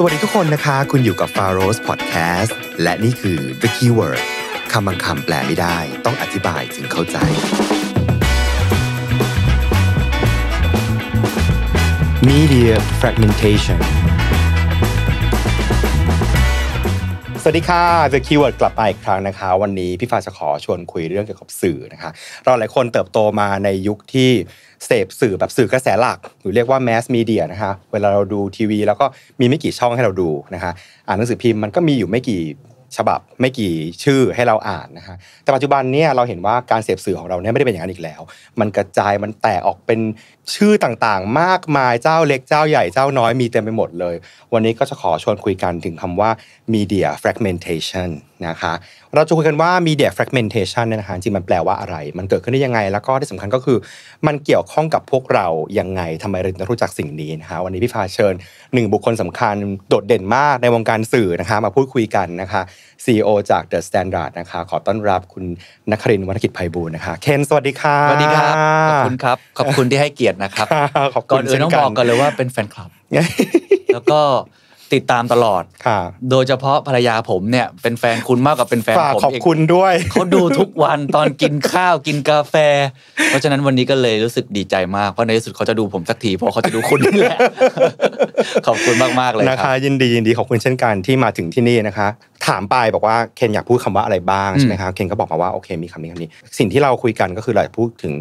สวัสดีทุกคนนะคะ คุณอยู่กับ f a r o s Podcast และนี่คือ The Keyword คำบางคำแปลไม่ได้ ต้องอธิบายถึงเข้าใจ Media fragmentation วัสดีค่ะ The Keyword กลับมาอีกครั้งนะคะ วันนี้พี่ฟ้าจะขอชวนคุยเรื่องเกี่ยวกับสื่อนะคะ เราหลายคนเติบโตมาในยุคที่เสพสื่อแบบสื่อกระแสหลักหรือเรียกว่าแมสม m เดียนะคะเวลาเราดูทีวี แล้วก็มีไม่กี่ช่องให้เราดูนะคะ อ่านหนังสือพิมพ์มันก็มีอยู่ไม่กี่ฉบับไม่กี่ชื่อให้เราอ่านนะฮะแต่ปัจจุบันนี้เราเห็นว่าการเสพสื่อของเราเนี่ยไม่ได้เป็นอย่างนั้นอีกแล้ว มันกระจายมันแตกออกเป็นชื่อต่างๆ มากมายเจ้าเล็กเจ้าใหญ่เจ้าน้อยมีเต็มไปหมดเลย วันนี้ก็จะขอชวนคุยกันถึงคำว่า media fragmentation นะคะเราจะคุยกันว่า media fragmentation เนี่ยนะคะจริงมันแปลว่าอะไร มันเกิดขึ้นได้ยังไง แล้วก็ที่สำคัญก็คือมันเกี่ยวข้องกับพวกเรายังไงทำไมเราถึงรู้จักสิ่งนี้นะคะ วันนี้พี่ฟาเชิญหนึ่งบุคคลสำคัญโดดเด่นมากในวงการสื่อนะคะมาพูดคุยกันนะคะ CEO จาก The Standard นะคะ ขอต้อนรับคุณนครินวรกิจไพบูลนะคะเคนสวัสดีค่ะสวัสดีครับขอบคุณครับขอบคุณที่ให้เกียรตินะครับก่อนอื่นต้องบอกกันเลยว่าเป็นแฟนคลับ แล้วก็ติดตามตลอดโดยเฉพาะภรรยาผมเนี่ยเป็นแฟนคุณมากกว่าเป็นแฟนผมขอบคุณด้วยเขาดูทุกวันตอนกินข้าวกินกาแฟ เพราะฉะนั้นวันนี้ก็เลยรู้สึกดีใจมากเพราะในที่สุดเขาจะดูผมสักทีเพราะเขาจะดูคุณแหละขอบคุณมากมากเลยนะคะ ยินดียินดีขอบคุณเช่นกันที่มาถึงที่นี่นะคะ ถามไปบอกว่าเคนอยากพูดคำว่าอะไรบ้างใช่ไหมคะเคนก็บอกมาว่าโอเคมีคำนี้คำนี้ สิ่งที่เราคุยกันก็คือเราพูดถึง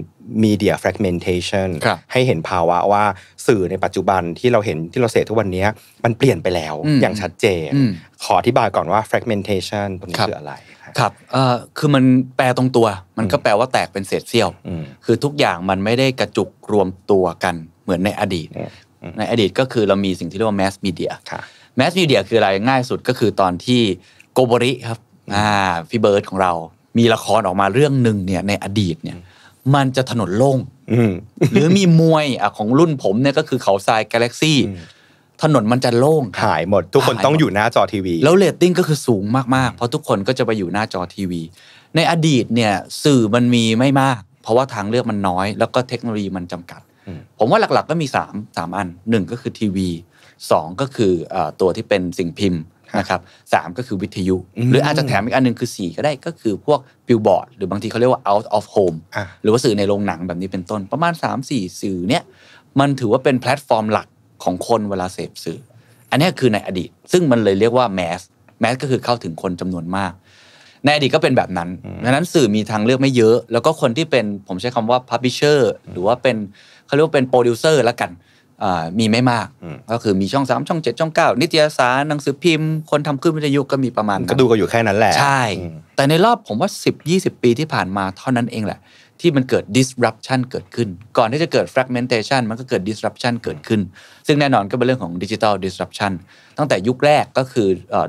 media fragmentation ให้เห็นภาวะว่าสื่อในปัจจุบันที่เราเห็นที่เราเสพทุกวันนี้ มันเปลี่ยนไปแล้วอย่างชัดเจนขออธิบายก่อนว่า fragmentation ตังนี้คืออะไรครับคือมันแปลตรงตัวมันก็แปลว่าแตกเป็นเศษเสี้ยว คือทุกอย่างมันไม่ได้กระจุกรวมตัวกันเหมือนในอดีตในอดีตก็คือเรามีสิ่งที่เรียกว่า mass media mass media คืออะไรง่ายสุดก็คือตอนที่โกบริครับพี่เบิร์ดของเรา มีละครออกมาเรื่องหนึ่งเนี่ยในอดีตเนี่ยมันจะถนนโล่งหรือมีมวยอของรุ่นผมเนี่ยก็คือเขาทรายกาแล็กซี่ถนนมันจะโล่งหายหมด ทุกคนต้องอยู่หน้าจอทีวีแล้วเรตติ้งก็คือสูงมากๆเพราะทุกคนก็จะไปอยู่หน้าจอทีวี ในอดีตเนี่ยสื่อมันมีไม่มาก เพราะว่าทางเลือกมันน้อย แล้วก็เทคโนโลยีมันจำกัดผมว่าหลักๆ ก็มี3มอันหนึ่งก็คือทีวีสองก็คือตัวที่เป็นสิ่งพิมพ์นะครับสามก็คือวิทยุหรืออาจจะแถมอีกอันนึงคือ 4 ก็ได้ก็คือพวกบิลบอร์ดหรือบางทีเขาเรียกว่า out of home หรือว่าสื่อในโรงหนังแบบนี้เป็นต้น ประมาณ 3-4 สื่อเนี่ยมันถือว่าเป็นแพลตฟอร์มหลักของคนเวลาเสพสื่อ อันนี้คือในอดีต ซึ่งมันเลยเรียกว่าแมสแมสก็คือเข้าถึงคนจำนวนมาก ในอดีตก็เป็นแบบนั้นดังนั้นสื่อมีทางเลือกไม่เยอะ แล้วก็คนที่เป็นผมใช้คำว่าพับบิเชอร์หรือว่าเป็นเขาเรียกว่าเป็นโปรดิวเซอร์ละกันมีไม่มากก็คือมีช่อง 3 ช่อง 7 ช่อง 9 นิตยสารหนังสือพิมพ์ คนทำขึ้นวิทยุก็มีประมาณก็ดูก็อยู่แค่นั้นแหละ ใช่ แต่ในรอบผมว่า 10 20 ปีที่ผ่านมาเท่านั้นเองแหละ ที่มันเกิด disruption เกิดขึ้น ก่อนที่จะเกิด fragmentation มันก็เกิด disruption เกิดขึ้น ซึ่งแน่นอนก็เป็นเรื่องของ digital disruption ตั้งแต่ยุคแรกก็คือ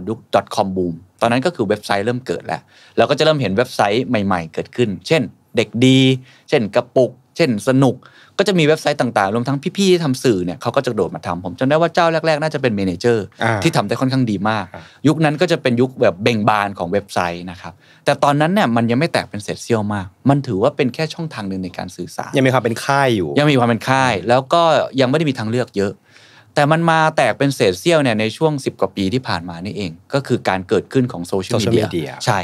ยุค .com boom ตอนนั้นก็คือเว็บไซต์เริ่มเกิดแล้ว เราก็จะเริ่มเห็นเว็บไซต์ใหม่ๆ เกิดขึ้น เช่นเด็กดี เช่นกระปุก เช่นสนุกก็จะมีเว็บไซต์ต่างๆ รวมทั้งพี่ๆ ที่ทำสื่อเนี่ยเขาก็จะโดดมาทำผมจำได้ว่าเจ้าแรกๆ น่าจะเป็นเมนเจอร์ที่ทำได้ค่อนข้างดีมากยุคนั้นก็จะเป็นยุคแบบเบ่งบานของเว็บไซต์นะครับแต่ตอนนั้นเนี่ยมันยังไม่แตกเป็นเซษเสียลมาก มันถือว่าเป็นแค่ช่องทางหนึ่งในการสื่อสารยังมีความเป็นค่ายอยู่ ยังมีความเป็นค่าย แล้วก็ยังไม่ได้มีทางเลือกเยอะ แต่มันมาแตกเป็นเศษเสี้ยวเนี่ยในช่วง10กว่าปีที่ผ่านมานี่เอง ก็คือการเกิดขึ้นของโซเชียลมีเดียใช่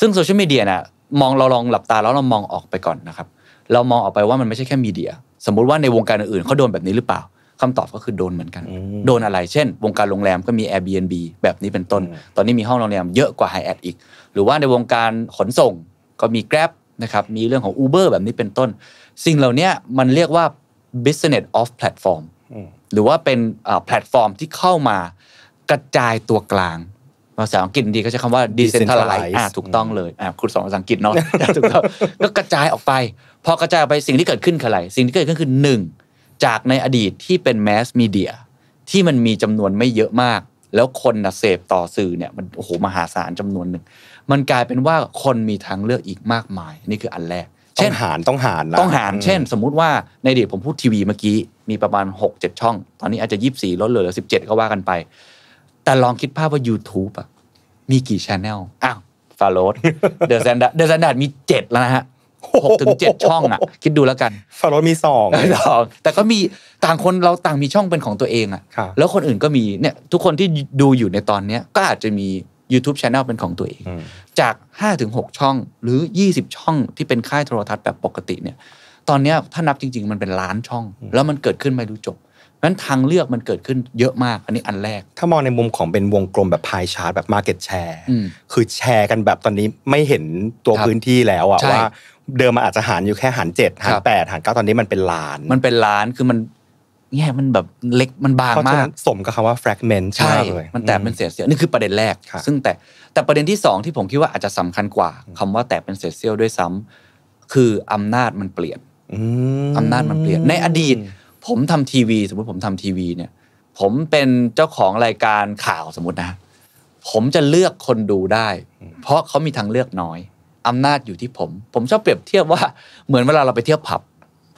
ซึ่งโซเชียลมีเดียน่ะมองเราลองหลับตาแล้วเรามองออกไปก่อนนะครับเรามองออกไปว่ามันไม่ใช่แค่มีเดียสมมุติว่าในวงการอื่น เขาโดนแบบนี้หรือเปล่า คำตอบก็คือโดนเหมือนกัน โดนอะไร เช่น วงการโรงแรมก็มี Airbnb แบบนี้เป็นต้น ตอนนี้มีห้องโรงแรมเยอะกว่า h i แอทอีก หรือว่าในวงการขนส่งก็มี Grab นะครับมีเรื่องของ Uber แบบนี้เป็นต้นสิ่งเหล่านี้มันเรียกว่า business o f platform หรือว่าเป็นแพลตฟอร์มที่เข้ามากระจายตัวกลางภาษาอังกฤษดีก็ใช้คำว่า decentralize ถูกต้องเลยคุณสอนภาษาอังกฤษเนาะถูกต้องก็กระจายออกไปพอกระจายไปสิ่งที่เกิดขึ้นคืออะไร สิ่งที่เกิดขึ้นคือหนึ่ง จากในอดีตที่เป็นแมสมีเดียที่มันมีจำนวนไม่เยอะมาก แล้วคนนะเสพต่อสื่อเนี่ย มันโอ้โหมหาศาลจำนวนหนึ่ง มันกลายเป็นว่าคนมีทางเลือกอีกมากมาย นี่คืออันแรกเช่นหารต้องหารนะต้องหารเช่น สมมุติว่าในเดีตผมพูดทีวีเมื่อกี้มีประมาณ 6 7ช่องตอนนี้อาจจะ24ลดเหลือ17ก็ว่ากันไป แต่ลองคิดภาพว่า YouTube อะมีกี่ชแนลอ้าวฟาโรดเดอะแซนด์เดอะแซนด์มี7แล้วนะฮะหกถึงเจ็ดช่องอ่ะคิดดูแล้วกันฝั่งเรามีสองสองแต่ก็มีต่างคนเราต่างมีช่องเป็นของตัวเองอ่ะ แล้วคนอื่นก็มีเนี่ยทุกคนที่ดูอยู่ในตอนเนี้ยก็อาจจะมี YouTube c h anel เป็นของตัวเอง จากห้าถึงหกช่องหรือยี่สิบช่องที่เป็นค่ายโทรทัศน์แบบปกติเนี่ย ตอนเนี้ยถ้านับจริงๆ มันเป็นล้านช่องแล้วมันเกิดขึ้นไม่รู้จบนั้นทางเลือกมันเกิดขึ้นเยอะมาก อันนี้อันแรก ถ้ามองในมุมของเป็นวงกลมแบบพายชาร์ตแบบมาร์เก็ตแชร์คือแชร์กันแบบตอนนี้ไม่เห็นตัวพื้นที่แล้วอะว่าเดิมมันอาจจะหารอยู่แค่หารเจ็ดหารแปดหารเก้าตอนนี้มันเป็นล้าน มันเป็นล้านคือมันแง่มันแบบเล็กมันบางมากสมกับคำว่า fragment ใช่เลยมันแตกเป็นเศษเสี้ยวนี่คือประเด็นแรกซึ่งแต่แต่ประเด็นที่สองที่ผมคิดว่าอาจจะสำคัญกว่า คำว่าแตกเป็นเศษเสี้ยวด้วยซ้ำ คืออำนาจมันเปลี่ยนอำนาจมันเปลี่ยน ในอดีต ผมทำทีวี สมมติผมทำทีวีเนี่ย ผมเป็นเจ้าของรายการข่าวสมมตินะ ผมจะเลือกคนดูได้เพราะเขามีทางเลือกน้อยอำนาจอยู่ที่ผม ผมชอบเปรียบเทียบว่าเหมือนเวลาเราไปเที่ยวผับ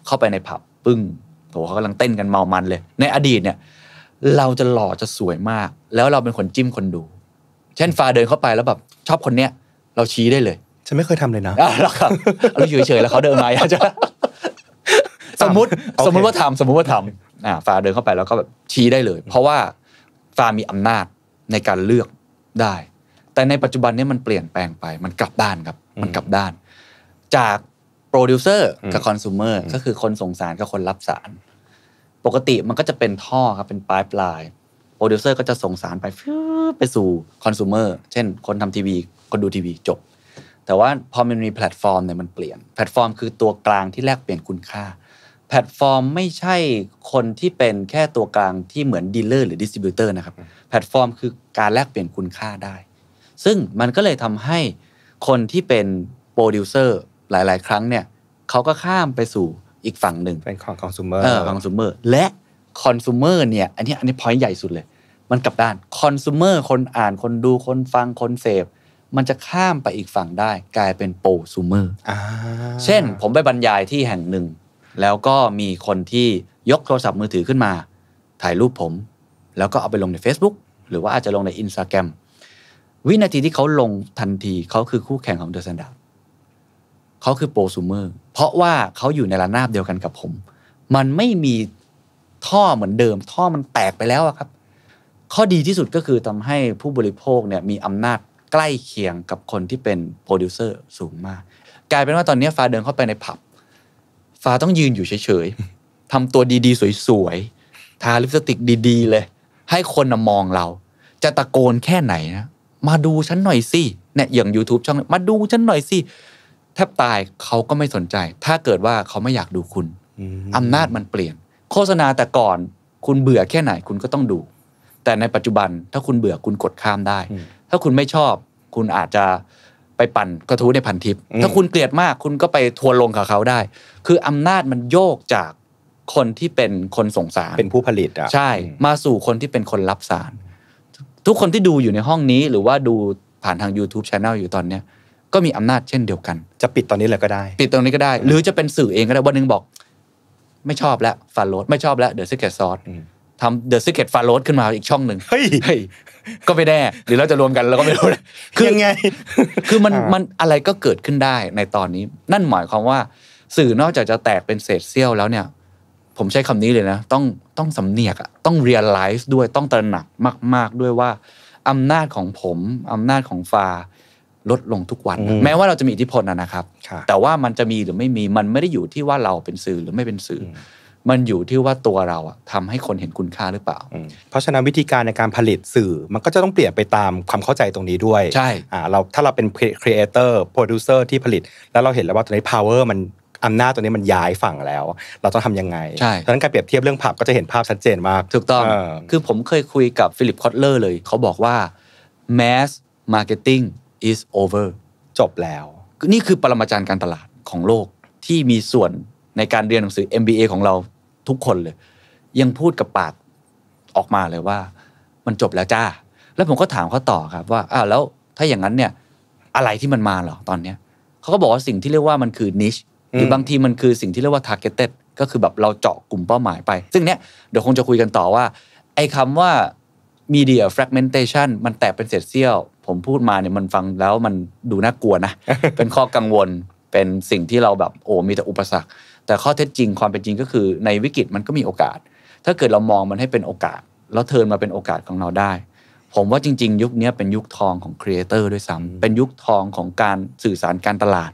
เข้าไปในผับ ปึ้งโหเขากำลังเต้นกันเมามันเลย ในอดีตเนี่ย เราจะหล่อจะสวยมาก แล้วเราเป็นคนจิ้มคนดู เช่นฟ้าเดินเข้าไปแล้วแบบชอบคนเนี้ยเราชี้ได้เลยฉันไม่เคยทำเลยนะแล้วครับเราอยู่เฉยๆแล้วเขาเดินมาจะสมมติ สมมติว่าทำสมมติว่าทำอ่าฟ้าเดินเข้าไปแล้วก็แบบชี้ได้เลย เพราะว่าฟ้ามีอำนาจในการเลือกได้ แต่ในปัจจุบันนี้มันเปลี่ยนแปลงไป มันกลับด้านครับมันกลับด้าน จากโปรดิวเซอร์กับคอน sumer ก็คือคนส่งสารกับคนรับสาร ปกติมันก็จะเป็นท่อครับ เป็นปลายปลายโปรดิวเซอร์ก็จะส่งสารไปไปสู่คอน sumer เช่นคนทำทีวี คนดูทีวีจบ แต่ว่าพอมันมีแพลตฟอร์มเนี่ยมันเปลี่ยนแพลตฟอร์ม คือตัวกลางที่แลกเปลี่ยนคุณค่า แพลตฟอร์มไม่ใช่คนที่เป็นแค่ตัวกลางที่เหมือนดีลเลอร์หรือดิสติบิวเตอร์นะครับ แพลตฟอร์มคือการแลกเปลี่ยนคุณค่าได้ ซึ่งมันก็เลยทำให้คนที่เป็นโปรดิวเซอร์หลาย ๆ ครั้งเนี่ยเขาก็ข้ามไปสู่อีกฝั่งหนึ่งเป็นของคอน sumer เออของ sumer และคอน sumer เนี่ย อันนี้อันนี้พอยต์ใหญ่สุดเลย มันกลับด้านคอน sumer คนอ่านคนดูคนฟังคนเสพมันจะข้ามไปอีกฝั่งได้ กลายเป็นโปรซูเมอร์เช่นผมไปบรรยายที่แห่งหนึ่ง แล้วก็มีคนที่ยกโทรศัพท์มือถือขึ้นมา ถ่ายรูปผม แล้วก็เอาไปลงใน Facebook หรือว่าอาจจะลงใน Instagram วินาทีที่เขาลงทันที เขาคือคู่แข่งของเดอะสแตนดาร์ดเขาคือโปรซูเมอร์เพราะว่าเขาอยู่ในระนาบเดียวกันกับผม มันไม่มีท่อเหมือนเดิม ท่อมันแตกไปแล้วครับ ข้อดีที่สุดก็คือทำให้ผู้บริโภคเนี่ยมีอำนาจใกล้เคียงกับคนที่เป็นโปรดิวเซอร์สูงมาก กลายเป็นว่าตอนนี้ฟ้าเดินเข้าไปในผับฟ้าต้องยืนอยู่เฉยๆทำตัวดีๆ สวยๆทาลิปสติกดี ๆ เลย ให้คนมองเรา จะตะโกนแค่ไหนนะมาดูฉันหน่อยสิเนี่ยอย่าง YouTube ช่องมาดูฉันหน่อยสิแทบตายเขาก็ไม่สนใจ ถ้าเกิดว่าเขาไม่อยากดูคุณอำนาจมันเปลี่ยน โฆษณาแต่ก่อน คุณเบื่อแค่ไหนคุณก็ต้องดู แต่ในปัจจุบันถ้าคุณเบื่อคุณกดข้ามได้ ถ้าคุณไม่ชอบ คุณอาจจะไปปั่นกระทู้ในพันทิปถ้าคุณเกลียดมากคุณก็ไปทัวลงกับเขาได้ คืออำนาจมันโยกจากคนที่เป็นคนส่งสารเป็นผู้ผลิตอะใช่ มาสู่คนที่เป็นคนรับสารทุกคนที่ดูอยู่ในห้องนี้หรือว่าดูผ่านทาง YouTube c h anel อยู่ตอนเนี้ย ก็มีอำนาจเช่นเดียวกัน จะปิดตอนนี้เลยก็ได้ ปิดตรงนี้ก็ได้ หรือจะเป็นสื่อเองก็ได้วันนึงบอก ไม่ชอบแล้วฟาโรด ไม่ชอบแล้วเดอะซิกเก็ตซอสทำเดอะซิกเก็ตฟาโรดขึ้นมาอีกช่องหนึ่งเฮ้ยก็ไม่แน่หรือเราจะรวมกันเราก็ไม่รู้นะคือไง คือมันมันอะไรก็เกิดขึ้นได้ในตอนนี้ นั่นหมายความว่า สื่อนอกจากจะแตกเป็นเศษเสี้ยวแล้วเนี่ยผมใช้คำนี้เลยนะ ต้องต้องสำเนียกอะต้องเรียลไลซ์ด้วยต้องตระหนักมาก ๆด้วยว่า อำนาจของผม อำนาจของฟาลดลงทุกวัน แม้ว่าเราจะมีอิทธิพลนะครับ แต่ว่ามันจะมีหรือไม่มีมันไม่ได้อยู่ที่ว่าเราเป็นสื่อหรือไม่เป็นสื่อ มันอยู่ที่ว่าตัวเราทำให้คนเห็นคุณค่าหรือเปล่า เพราะฉะนั้นวิธีการในการผลิตสื่อมันก็จะต้องเปลี่ยนไปตามความเข้าใจตรงนี้ด้วยใช่เราถ้าเราเป็นครีเอเตอร์โปรดิวเซอร์ที่ผลิต แล้วเราเห็นแล้วว่าตอนนี้ power มันอำนาจตัวนี้มันย้ายฝั่งแล้ว เราต้องทํำยังไงใช่ดังนั้นการเปรียบเทียบเรื่องผับก็จะเห็นภาพชัดเจนมาก ถูกต้อง คือผมเคยคุยกับฟิลิปคอตเลอร์เลย เขาบอกว่า mass marketing is over จบแล้ว นี่คือปรมาจารย์การตลาดของโลกที่มีส่วนในการเรียนหนังสือ MBA ของเราทุกคนเลย ยังพูดกับปาก ออกมาเลยว่ามันจบแล้วจ้า แล้วผมก็ถามเขาต่อครับว่าอ้าวแล้วถ้าอย่างนั้นเนี่ยอะไรที่มันมาเหรอตอนเนี้ยเขาก็บอกว่าสิ่งที่เรียกว่ามันคือนิชหรือบางทีมันคือสิ่งที่เรียกว่า targeted ก็คือแบบเราเจาะกลุ่มเป้าหมายไป ซึ่งเนี้ยเดี๋ยวคงจะคุยกันต่อว่า ไอ้คำว่า media fragmentation มันแตกเป็นเศษเสี้ยว ผมพูดมาเนี่ยมันฟังแล้วมันดูน่ากลัวนะ เป็นข้อกังวลเป็นสิ่งที่เราแบบโอ้มีแต่อุปสรรค แต่ข้อเท็จจริงความเป็นจริงก็คือในวิกฤตมันก็มีโอกาส ถ้าเกิดเรามองมันให้เป็นโอกาสแล้วเทินมาเป็นโอกาสของเราได้ ผมว่าจริงๆ ยุคนี้เป็นยุคทองของครีเอเตอร์ด้วยซ้ำเป็นยุคทองของการสื่อสารการตลาด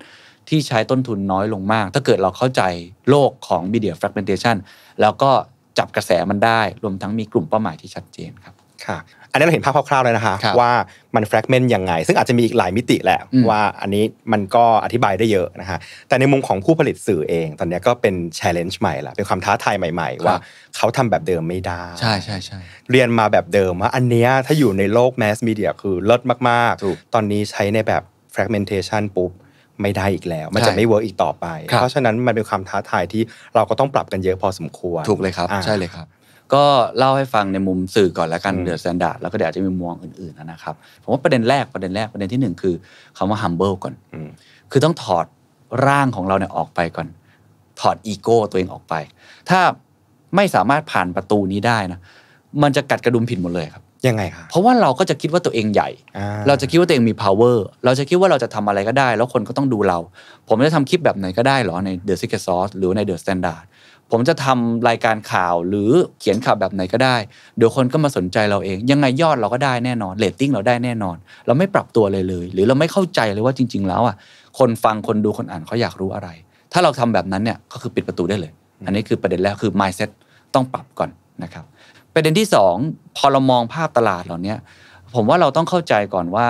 ที่ใช้ต้นทุนน้อยลงมาก ถ้าเกิดเราเข้าใจโลกของ media fragmentation แล้วก็จับกระแสมันได้ รวมทั้งมีกลุ่มเป้าหมายที่ชัดเจนครับ ค่ะ อันนี้เราเห็นภาพคร่าวๆเลยนะคะว่ามันแฟกเมนต์ยังไง ซึ่งอาจจะมีอีกหลายมิติแหละว่าอันนี้มันก็อธิบายได้เยอะนะคะแต่ในมุมของผู้ผลิตสื่อเองตอนนี้ก็เป็นแชร์เลนจ์ใหม่ละเป็นความท้าทายใหม่ ๆ ว่าเขาทำแบบเดิมไม่ได้ใช่ใช่ใช่เรียนมาแบบเดิมว่าอันนี้ถ้าอยู่ในโลกแมสมีเดียคือเลิศมากๆตอนนี้ใช้ในแบบแฟกเมนเทชันปุ๊บไม่ได้อีกแล้ว มันจะไม่เวิร์กอีกต่อไป เพราะฉะนั้นมันเป็นความท้าทายที่เราก็ต้องปรับกันเยอะพอสมควร ถูกเลยครับ ใช่เลยครับ ก็เล่าให้ฟังในมุมสื่อก่อนแล้วกันเดือดสแตนดาร์ดแล้วก็เดี๋ยวจะมีมุมองอื่นๆนะครับผมว่าประเด็นแรกประเด็นแรกประเด็นที่หนึ่งคือคำว่า humble ก่อนคือต้องถอดร่างของเราเนี่ยออกไปก่อน ถอดอีโก้ตัวเองออกไป ถ้าไม่สามารถผ่านประตูนี้ได้นะมันจะกัดกระดุมผิดหมดเลยครับยังไงคะเพราะว่าเราก็จะคิดว่าตัวเองใหญ่ เราจะคิดว่าตัวเองมี power เราจะคิดว่าเราจะทำอะไรก็ได้แล้วคนก็ต้องดูเรา ผมจะทำคลิปแบบไหนก็ได้หรอใน The Secret Sauce หรือใน The Standard ผมจะทำรายการข่าวหรือเขียนข่าวแบบไหนก็ได้ เดี๋ยวคนก็มาสนใจเราเองยังไงยอดเราก็ได้แน่นอนเรตติ้งเราได้แน่นอน เราไม่ปรับตัวเลยเลย หรือเราไม่เข้าใจเลยว่าจริง ๆ แล้วอ่ะคนฟังคนดูคนอ่านเขาอยากรู้อะไร ถ้าเราทำแบบนั้นเนี่ยก็คือปิดประตูได้เลย อันนี้คือประเด็นแรกคือ mindset ต้องปรับก่อนนะครับประเด็นที่ 2 พอเรามองภาพตลาดเหล่านี้ผมว่าเราต้องเข้าใจก่อนว่า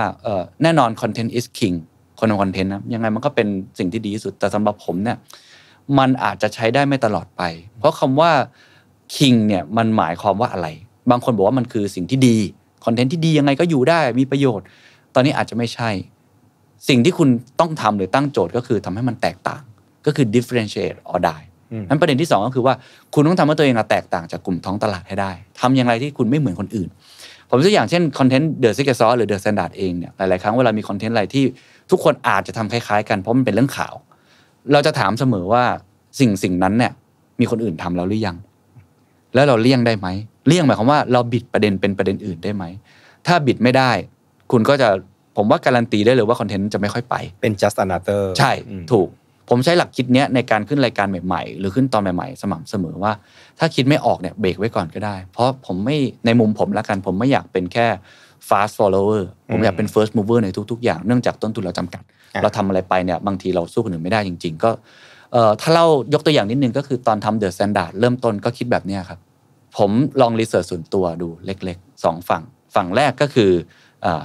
แน่นอนคอนเทนต์ is king คนคอนเทนต์นะยังไงมันก็เป็นสิ่งที่ดีที่สุดแต่สำหรับผมเนี่ยมันอาจจะใช้ได้ไม่ตลอดไป เพราะคำว่า king เนี่ยมันหมายความว่าอะไร บางคนบอกว่ามันคือสิ่งที่ดีคอนเทนต์ที่ดียังไงก็อยู่ได้มีประโยชน์ ตอนนี้อาจจะไม่ใช่ สิ่งที่คุณต้องทำหรือตั้งโจทย์ก็คือทำให้มันแตกต่างก็คือ differentiate or die นั้นประเด็นที่ 2 ก็คือว่าคุณต้องทำให้ตัวเองแตกต่างจากกลุ่มท้องตลาดให้ได้ ทำอย่างไรที่คุณไม่เหมือนคนอื่น ผมยกอย่างเช่น คอนเทนต์เดอะซิกเกอร์ซอหรือเดอะสแตนดาร์ดเองเนี่ยหลายๆครั้งเวลามีคอนเทนต์อะไรที่ทุกคนอาจจะทำคล้ายๆ กัน เพราะมันเป็นเรื่องข่าว เราจะถามเสมอว่าสิ่งสิ่งนั้นเนี่ยมีคนอื่นทำแล้วหรือยัง แล้วเราเลี่ยงได้ไหมเลี่ยงหมายความว่าเราบิดประเด็นเป็นประเด็นอื่นได้ไหมถ้าบิดไม่ได้ คุณก็จะผมว่าการันตีได้เลยว่าคอนเทนต์จะไม่ค่อยไปเป็น just another ใช่ถูกผมใช้หลักคิดเนี้ยในการขึ้นรายการใหม่ๆ หรือขึ้นตอนใหม่ๆสม่ำเสมอว่า ถ้าคิดไม่ออกเนี่ยเบรกไว้ก่อนก็ได้ เพราะผมไม่ในมุมผมละกันผมไม่อยากเป็นแค่ fast follower ผมอยากเป็น first mover ในทุกๆอย่างเนื่องจากต้นทุนเราจำกัด เราทำอะไรไปเนี่ย บางทีเราสู้คนอื่นไม่ได้จริง ๆ ก็ถ้าเล่ายกตัวอย่างนิดนึงก็คือตอนทำเดอะสแตนดาร์ดเริ่มต้นก็คิดแบบนี้ครับผมลองรีเสิร์ชส่วนตัวดูเล็กๆสองฝั่งฝั่งแรกก็คือ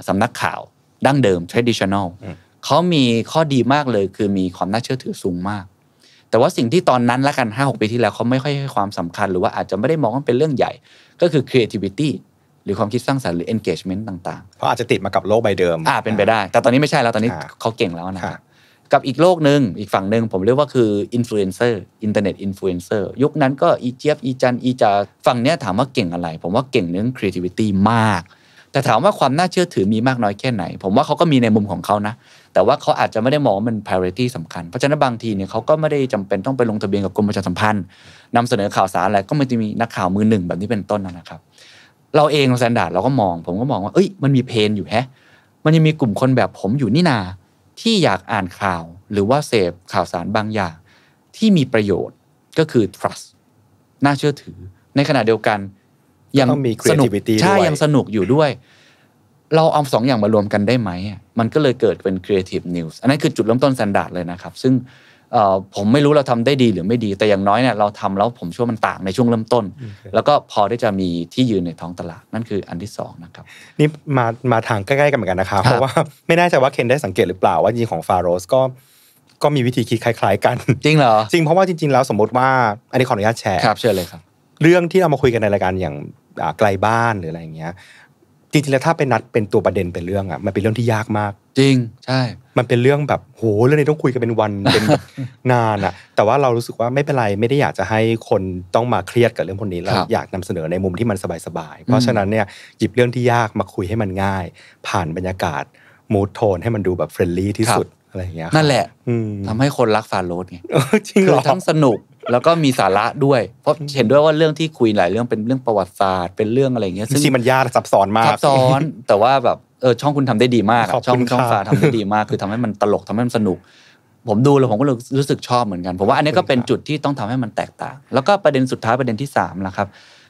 สำนักข่าวดั้งเดิม traditional เขามีข้อดีมากเลยคือมีความน่าเชื่อถือสูงมาก แต่ว่าสิ่งที่ตอนนั้นละกัน5้าปีที่แล้วเขาไม่ค่อยให้ความสำคัญหรือว่าอาจจะไม่ได้มองว่าเป็นเรื่องใหญ่ ก็คือ creativity หรือความคิดสร้างสรรค์หรือ engagement ต่างๆ เพราะอาจจะติดมากับโลกใบเดิม อ่าเป็นไปได้ แต่ตอนนี้ไม่ใช่แล้วตอนนี้เขาเก่งแล้วนะกับอีกโลกหนึ่งอีกฝั่งหนึ่งผมเรียกว่าคือ influencer internet influencer ยุคนั้นก็อีเจี๊ยบอีจันอีจาฝั่งเนี้ยถามว่าเก่งอะไร ผมว่าเก่งเรื่อง creativity มากแต่ถามว่าความน่าเชื่อถือมีมากน้อยแค่ไหน ผมว่าเขาก็มีในมุมของเขานะแต่ว่าเขาอาจจะไม่ได้มองมัน priority สำคัญเพราะฉะนั้นบางทีเนี่ยเขาก็ไม่ได้จำเป็นต้องไปลงทะเบียนกับกรมประชาสัมพันธ์ นำเสนอข่าวสารอะไรก็ไม่จะมีนักข่าวมือหนึ่งแบบนี้เป็นต้นนะครับ เราเองสแตนดาร์ดเราก็มอง ผมก็มองว่าเอ้ยมันมีเพนอยู่แฮะ มันยังมีกลุ่มคนแบบผมอยู่นี่นาที่อยากอ่านข่าวหรือว่าเสพข่าวสารบางอย่างที่มีประโยชน์ก็คือ trust น่าเชื่อถือในขณะเดียวกันยังสนุกใช่ยังสนุกอยู่ด้วย เราเอาสองอย่างมารวมกันได้ไหม มันก็เลยเกิดเป็น Creative News อันนั้นคือจุดเริ่มต้นสแตนดาร์ดเลยนะครับ ซึ่งผมไม่รู้เราทำได้ดีหรือไม่ดี แต่อย่างน้อยเนี่ยเราทำแล้วผมช่วยมันต่างในช่วงเริ่มต้น แล้วก็พอได้จะมีที่ยืนในท้องตลาดนั่นคืออันที่2นะครับ นี่มามาทางใกล้ ๆ กันเหมือนกันนะครับ เพราะว่าไม่แน่ใจว่าเคนได้สังเกตหรือเปล่าว่าจริงของฟาโรสก็ก็มีวิธีคิดคล้ายๆ กันจริงเหรอจริงเพราะว่าจริงๆแล้วสมมติว่าอันนี้ขออนุญาตแชร์ครับเชิญเลยครับ เรื่องที่เรามาคุยกันในรายการอย่างไกลบ้านหรืออะไรอย่างเงี้ยจริงๆแล้วถ้าเป็นนัดเป็นตัวประเด็นเป็นเรื่องอ่ะมันเป็นเรื่องที่ยากมาก จริง ใช่ มันเป็นเรื่องแบบโหเรื่องนี้ต้องคุยกันเป็นวันเป็นนานอ่ะ แต่ว่าเรารู้สึกว่าไม่เป็นไร ไม่ได้อยากจะให้คนต้องมาเครียดกับเรื่องพวกนี้เราอยากนำเสนอในมุมที่มันสบายๆ เพราะฉะนั้นเนี่ยหยิบเรื่องที่ยากมาคุยให้มันง่ายผ่านบรรยากาศมูทโทนให้มันดูแบบเฟรนลี่ที่สุดอะไรอย่างเงี้ยนั่นแหละทำให้คนรักฟาโรสไงจริงคือทั้งสนุกแล้วก็มีสาระด้วยเพราะเห็นด้วยว่าเรื่องที่คุยหลายเรื่องเป็นเรื่องประวัติศาสตร์เป็นเรื่องอะไรเงี้ยซึ่งมันยากซับซ้อนมากซับซ้อนแต่ว่าแบบเออช่องคุณทำได้ดีมากช่องช่องฟาทำได้ดีมากคือทำให้มันตลกทำให้มันสนุก ผมดูแล้วผมก็รู้สึกชอบเหมือนกันผมว่าอันนี้ก็เป็นจุดที่ต้องทำให้มันแตกต่างแล้วก็ประเด็นสุดท้ายประเด็นที่3นะครับ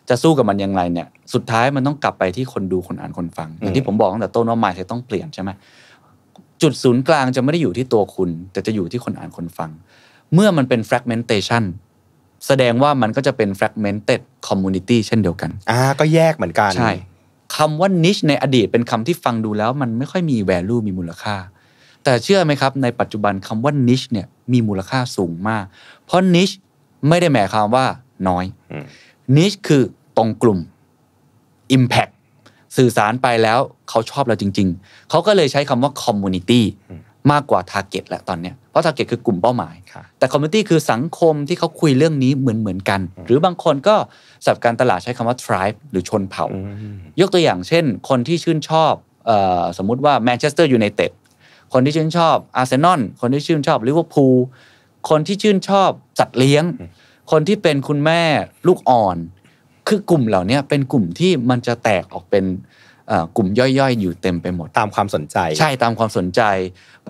จะสู้กับมันยังไงเนี่ย สุดท้ายมันต้องกลับไปที่คนดูคนอ่านคนฟังอย่างที่ผมบอกตั้งแต่ต้นว่าหมายจะต้องเปลี่ยนใช่ไหมจุดศูนย์กลางจะไม่ได้อยู่ที่ตัวคุณแต่จะอยู่ที่คนอ่านคนฟัง เมื่อมันเป็น fragmentation แสดงว่ามันก็จะเป็น fragmented community เช่นเดียวกันอ่าก็แยกเหมือนกันใช่คำว่า niche ในอดีตเป็นคำที่ฟังดูแล้ว มันไม่ค่อยมี value มีมูลค่า แต่เชื่อไหมครับ ในปัจจุบันคำว่า niche เนี่ยมีมูลค่าสูงมาก เพราะ niche ไม่ได้หมายความว่า น้อย niche คือตรงกลุ่ม impact สื่อสารไปแล้วเขาชอบเราจริง ๆ เขาก็เลยใช้คำว่าคอมมูนิตี้มากกว่าทาร์เก็ตแหละตอนเนี้ยเพราะทาร์เก็ตคือกลุ่มเป้าหมาย แต่คอมมูนิตี้คือสังคมที่เขาคุยเรื่องนี้เหมือนเหมือนกัน หรือบางคนก็สับการตลาดใช้คำว่า tribe หรือชนเผ่า ยกตัวอย่างเช่น คนที่ชื่นชอบสมมุติว่าแมนเชสเตอร์ยูไนเต็ดคนที่ชื่นชอบอาร์เซนอล คนที่ชื่นชอบลิเวอร์พูล คนที่ชื่นชอบสัตว์เลี้ยง คนที่เป็นคุณแม่ลูกอ่อนคือกลุ่มเหล่านี้เป็นกลุ่มที่มันจะแตกออกเป็นกลุ่มย่อยๆ อยู่เต็มไปหมดตามความสนใจ ใช่ตามความสนใจ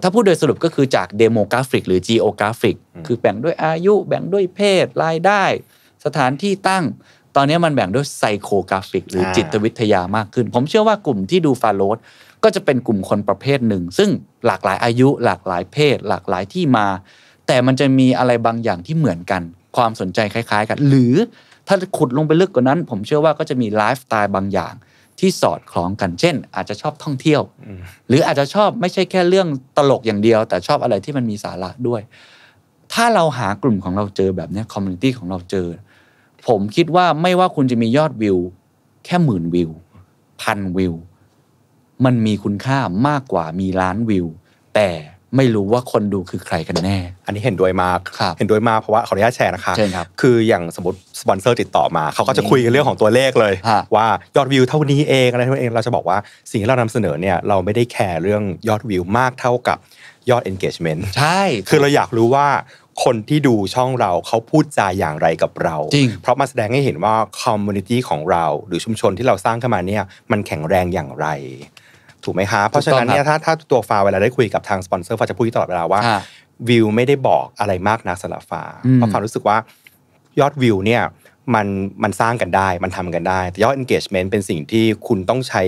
ถ้าพูดโดยสรุปก็คือจากเดโมกราฟิกหรือจีโอกราฟิกคือแบ่งด้วยอายุ แบ่งด้วยเพศรายได้ สถานที่ตั้ง ตอนนี้มันแบ่งด้วยไซโคกราฟิก หรือจิตวิทยามากขึ้น ผมเชื่อว่ากลุ่มที่ดูฟาโรสก็จะเป็นกลุ่มคนประเภทหนึ่ง ซึ่งหลากหลายอายุหลากหลายเพศ หลากหลายที่มา แต่มันจะมีอะไรบางอย่างที่เหมือนกัน ความสนใจคล้าย ๆ กันหรือถ้าขุดลงไปลึกกว่านั้น ผมเชื่อว่าก็จะมีไลฟ์สไตล์บางอย่าง ที่สอดคล้องกันเช่น อาจจะชอบท่องเที่ยว หรืออาจจะชอบไม่ใช่แค่เรื่องตลกอย่างเดียว แต่ชอบอะไรที่มันมีสาระด้วย ถ้าเราหากลุ่มของเราเจอแบบนี้คอมมูนิตี้ของเราเจอ ผมคิดว่าไม่ว่าคุณจะมียอดวิว แค่หมื่นวิวพันวิว มันมีคุณค่ามากกว่ามีล้านวิวแต่ไม่รู้ว่าคนดูคือใครกันแน่ อันนี้เห็นด้วยมาก เห็นด้วยมากเพราะว่าขออนุญาตแชร์นะคะใช่ครับคืออย่างสมมติสปอนเซอร์ติดต่อมาเขาก็จะคุยกันเรื่องของตัวเลขเลยว่ายอดวิวเท่านี้เองอะไรเท่านี้เองเราจะบอกว่าสิ่งที่เรานำเสนอเนี่ยเราไม่ได้แคร์เรื่องยอดวิวมากเท่ากับยอด engagement ใช่ คือเราอยากรู้ว่าคนที่ดูช่องเราเขาพูดจาอย่างไรกับเรา เพราะมาแสดงให้เห็นว่าคอมมูนิตี้ของเรา หรือชุมชนที่เราสร้างขึ้นมาเนี่ยมันแข็งแรงอย่างไรถูกไหมคะเพราะฉะนั้นเนี่ยถ้าถ้าตัวฟาเวลาได้คุยกับทางสปอนเซอร์ฟาจะพูดตลอดเวลาว่าวิวไม่ได้บอกอะไรมากนักสำหรับฟาเพราะฟวารู้สึกว่ายอดวิวเนี่ยมันมันสร้างกันได้ มันทำกันได้ แต่ยอด engagement เป็นสิ่งที่คุณต้องใช้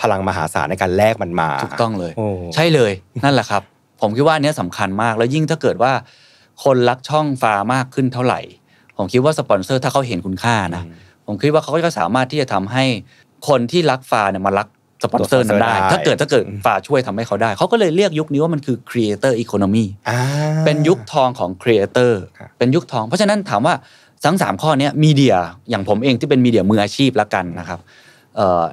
พลังมหาศาลในการแลกมันมาถูกต้องเลยใช่เลยนั่นแหละครับ ผมคิดว่าเนี้ยสาคัญมาก แล้วยิ่งถ้าเกิดว่า คนรักช่องฟามากขึ้นเท่าไหร่ผมคิดว่าสปอนเซอร์ถ้าเขาเห็นคุณค่านะผมคิดว่าเขาก็สามารถที่จะทำให้คนที่รักฟาเนี่ยมารักสปอนเซอร์นั้นได้ ถ้าเกิดถ้าเกิดฝ่าช่วยทำให้เขาได้ เขาก็เลยเรียกยุคนี้ว่ามันคือครีเอเตอร์อีโคโนมีเป็นยุคทองของครีเอเตอร์ เป็นยุคทอง เพราะฉะนั้นถามว่าทั้งสามข้อนี้มีเดียอย่างผมเองที่เป็นมีเดียมืออาชีพละกันนะครับ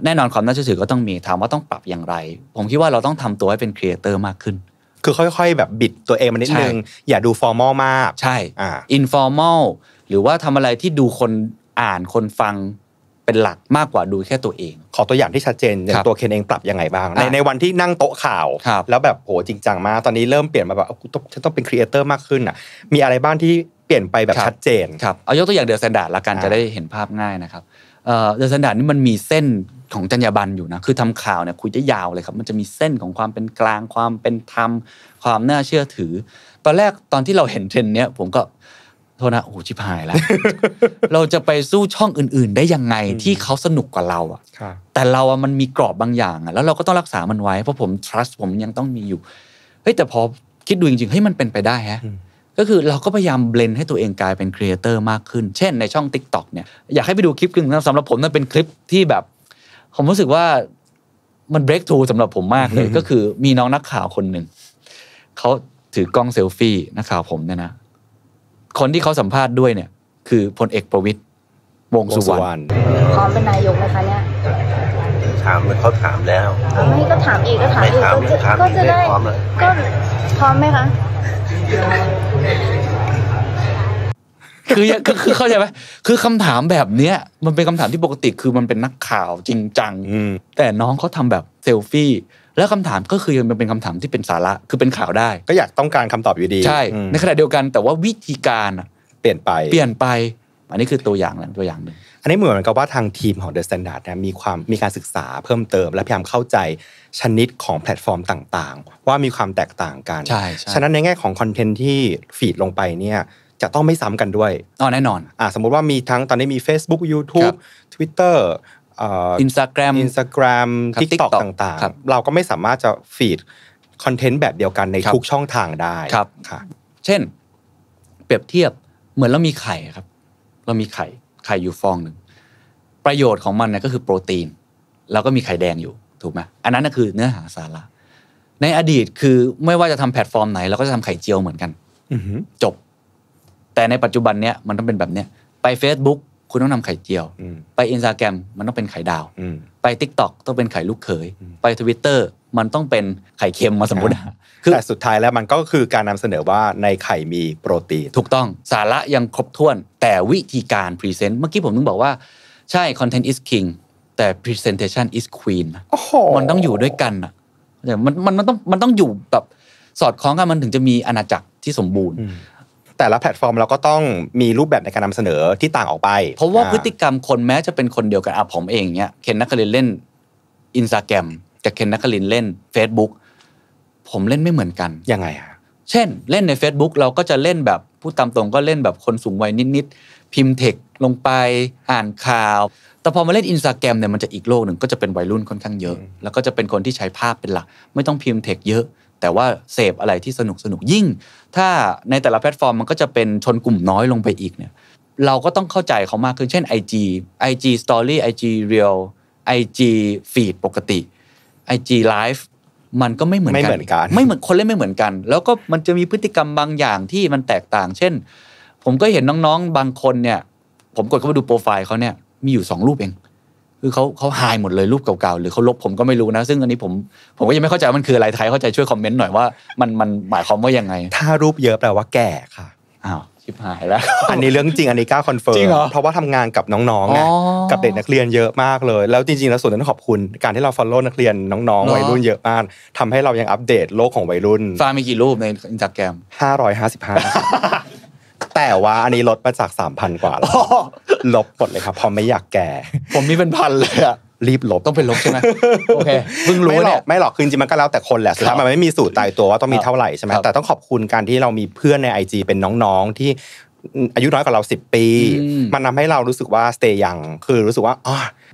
แน่นอนความน่าเชื่อถือก็ต้องมี ถามว่าต้องปรับอย่างไร ผมคิดว่าเราต้องทำตัวให้เป็นครีเอเตอร์มากขึ้น คือค่อยๆแบบบิดตัวเองมานิดนึง อย่าดูฟอร์มอลมาก ใช่อินฟอร์มอล หรือว่าทำอะไรที่ดูคนอ่านคนฟังเป็นหลักมากกว่าดูแค่ตัวเองขอตัวอย่างที่ชัดเจนอย่างตัวเคนเองปรับยังไงบ้างในในวันที่นั่งโต๊ะข่าว แล้วแบบโหจริงจังมากตอนนี้เริ่มเปลี่ยนมาแบบฉันต้องเป็นครีเอเตอร์มากขึ้นอ่ะมีอะไรบ้างที่เปลี่ยนไปแบบชัดเจนครับเอายกตัวอย่างเดอะสแตนดาร์ดละกันจะได้เห็นภาพง่ายนะครับเดอะสแตนดาร์ดนี่มันมีเส้นของจรรยาบรรณอยู่นะคือทำข่าวเนี่ยคุยจะยาวเลยครับ มันจะมีเส้นของความเป็นกลางความเป็นธรรมความน่าเชื่อถือ ตอนแรกตอนที่เราเห็นเทรนเนี้ยผมก็โทษนะโอ้ชิบหายแล้ว เราจะไปสู้ช่องอื่นๆได้ยังไงที่เขาสนุกกว่าเราอ่ะแต่เราอ่ะมันมีกรอบบางอย่างอ่ะแล้วเราก็ต้องรักษามันไว้ เพราะผม trust ผมยังต้องมีอยู่เฮ้แต่พอคิดดูจริงๆเฮ้มันเป็นไปได้ฮะก็คือเราก็พยายามเบลนให้ตัวเองกลายเป็นครีเอเตอร์มากขึ้น เช่นในช่อง Tik t o กเนี่ย อยากให้ไปดูคลิปหนึ่งสำหรับผมนั่นเป็นคลิปที่แบบ ผมรู้สึกว่ามัน break through สำหรับผมมากเลย ก็คือมีน้องนักข่าวคนหนึ่งเขาถือกล้องเซลฟี่นักข่าวผมเนี่ยนะคนที่เขาสัมภาษณ์ด้วยเนี่ย คือพลเอกประวิตยวงสุวรรณพร้อมเป็นนายกไหมคะเนี่ยถามเขาถามแล้วไม่ก็ถามอีกก็ถามอีกก็จะได้ก็พร้อมไหมคะคือคือเข้าใจไหมคือคำถามแบบเนี้ย มันเป็นคำถามที่ปกติคือมันเป็นนักข่าวจริงจังแต่น้องเขาทาแบบเซลฟี่แล้วคำถามก็คือยังเป็นคำถามที่เป็นสาระ คือเป็นข่าวได้ ก็อยากต้องการคำตอบอยู่ดี ใช่ ในขณะเดียวกันแต่ว่าวิธีการเปลี่ยนไป เปลี่ยนไป อันนี้คือตัวอย่างหนึ่งตัวอย่างหนึ่งอันนี้เหมือนกับว่าทางทีมของ The Standard นะมีความมีการศึกษาเพิ่มเติม และพยายามเข้าใจชนิดของแพลตฟอร์มต่างๆ ว่ามีความแตกต่างกันใช่ ฉะนั้นในแง่ของคอนเทนต์ที่ฟีดลงไปเนี่ยจะต้องไม่ซ้ำกันด้วยอ๋อแน่นอนอ่าสมมุติว่ามีทั้งตอนนี้มี Facebook YouTube Twitter อินสตาแกรมอินสตาแกรมทิกตอกต่างๆเราก็ไม่สามารถจะฟีดคอนเทนต์แบบเดียวกันในทุกช่องทางได้ครับค่ะ เช่นเปรียบเทียบเหมือนเรามีไข่ครับ เรามีไข่ ไข่อยู่ฟองหนึ่ง ประโยชน์ของมันเนี่ยก็คือโปรตีนเราก็มีไข่แดงอยู่ถูกไหมอันนั้นก็คือเนื้อหาสาระในอดีตคือไม่ว่าจะทำแพลตฟอร์มไหนเราก็จะทำไข่เจียวเหมือนกันจบ แต่ในปัจจุบันเนี้ยมันต้องเป็นแบบเนี้ย ไป Facebook คุณต้องนำไข่เจียว ไปอินสตาแกรมมันต้องเป็นไข่ดาวไปทิกต o อกต้องเป็นไข่ลูกเขยไปทวิตเตอร์มันต้องเป็นไข่เค็มมาสมมติแต่สุดท้ายแล้วมันก็คือการนำเสนอว่าในไข่มีโปรตีน ถูกต้องสาระยังครบถ้วน แต่วิธีการพรีเซนต์เมื่อกี้ผมิ่งบอกว่า ใช่คอนเทนต์ is king แต่ presentation is queen มันต้องอยู่ด้วยกันอ่ะมันมันมันต้องมันต้องอยู่แบบ สอดคล้องกันมันถึงจะมีอาณาจักรที่สมบูรณ์แต่ละแพลตฟอร์มเราก็ต้องมีรูปแบบในการนำเสนอที่ต่างออกไป เพราะว่าพฤติกรรมคนแม้จะเป็นคนเดียวกันอ่ะผมเองเนี้ยเคนนักคลินเล่นอินสตาแกรมจะ่เคนนักคลินเล่น Facebook ผมเล่นไม่เหมือนกันยังไงอะเช่นเล่นใน Facebook เราก็จะเล่นแบบพูดตามตรงก็เล่นแบบคนสูงวัยนิดๆพิมพ์เทคลงไปอ่านข่าว แต่พอมาเล่นอินสตาแกรมเนี่ยมันจะอีกโลกหนึ่งก็จะเป็นวัยรุ่นค่อนข้างเยอะ แล้วก็จะเป็นคนที่ใช้ภาพเป็นหลัก ไม่ต้องพิมพ์เทคเยอะแต่ว่าเสพอะไรที่สนุกสนุกยิ่ง ถ้าในแต่ละแพลตฟอร์มมันก็จะเป็นชนกลุ่มน้อยลงไปอีกเนี่ยเราก็ต้องเข้าใจเขามากขึ้นเช่น IG IG Story IG Real IG Feed ปกติ IG Live มันก็ไม่เหมือนกันไม่เหมือนกันไม่เหมือนคนเล่นไม่เหมือนกัน แล้วก็มันจะมีพฤติกรรมบางอย่างที่มันแตกต่าง เช่นผมก็เห็นน้องๆบางคนเนี่ยผมกดเข้าไปดูโปรไฟล์เขาเนี่ยมีอยู่สองรูปเองคือเขาเขาหายหมดเลยรูปเก่าๆ หรือเขาลบผมก็ไม่รู้นะ ซึ่งอันนี้ผม ผมก็ยังไม่เข้าใจมันคืออะไรใครเข้าใจช่วยคอมเมนต์หน่อยว่า มันมันหมายความว่ายังไง ถ้ารูปเยอะแปลว่าแก่ค่ะอ้าวชิบหายแล้ว อันนี้เรื่องจริงอันนี้กล้าคอนเฟิร์มเพราะว่าทำงานกับน้องๆไงกับเด็กนักเรียนเยอะมากเลยแล้วจริงๆแล้วส่วนนั้นขอบคุณการที่เราฟอลโล่นักเรียนน้องๆวัยรุ่นเยอะมากทำให้เรายังอัปเดตโลกของวัยรุ่นฟ้ามีกี่รูปในอินสตาแกรมห้าร้อยห้าสิบห้าแต่ว่าอันนี้ลดมาจากสามพันกว่าแล้วลบหมดเลยครับ พอไม่อยากแก่ ผมมีเป็นพันเลยอะรีบลบต้องเป็นลบใช่ไหมโอเคพึ่งรู้ไม่หรอกไม่หรอกคือจริงมันก็แล้วแต่คนแหละสุดท้ายมันไม่มีสูตรตายตัวว่าต้องมีเท่าไหร่ใช่ไหมแต่ต้องขอบคุณการที่เรามีเพื่อนใน IG เป็นน้องๆที่อายุน้อยกว่าเราสิบปี มันทาให้เรารู้สึกว่าสเตย์ยังคือรู้สึกว่า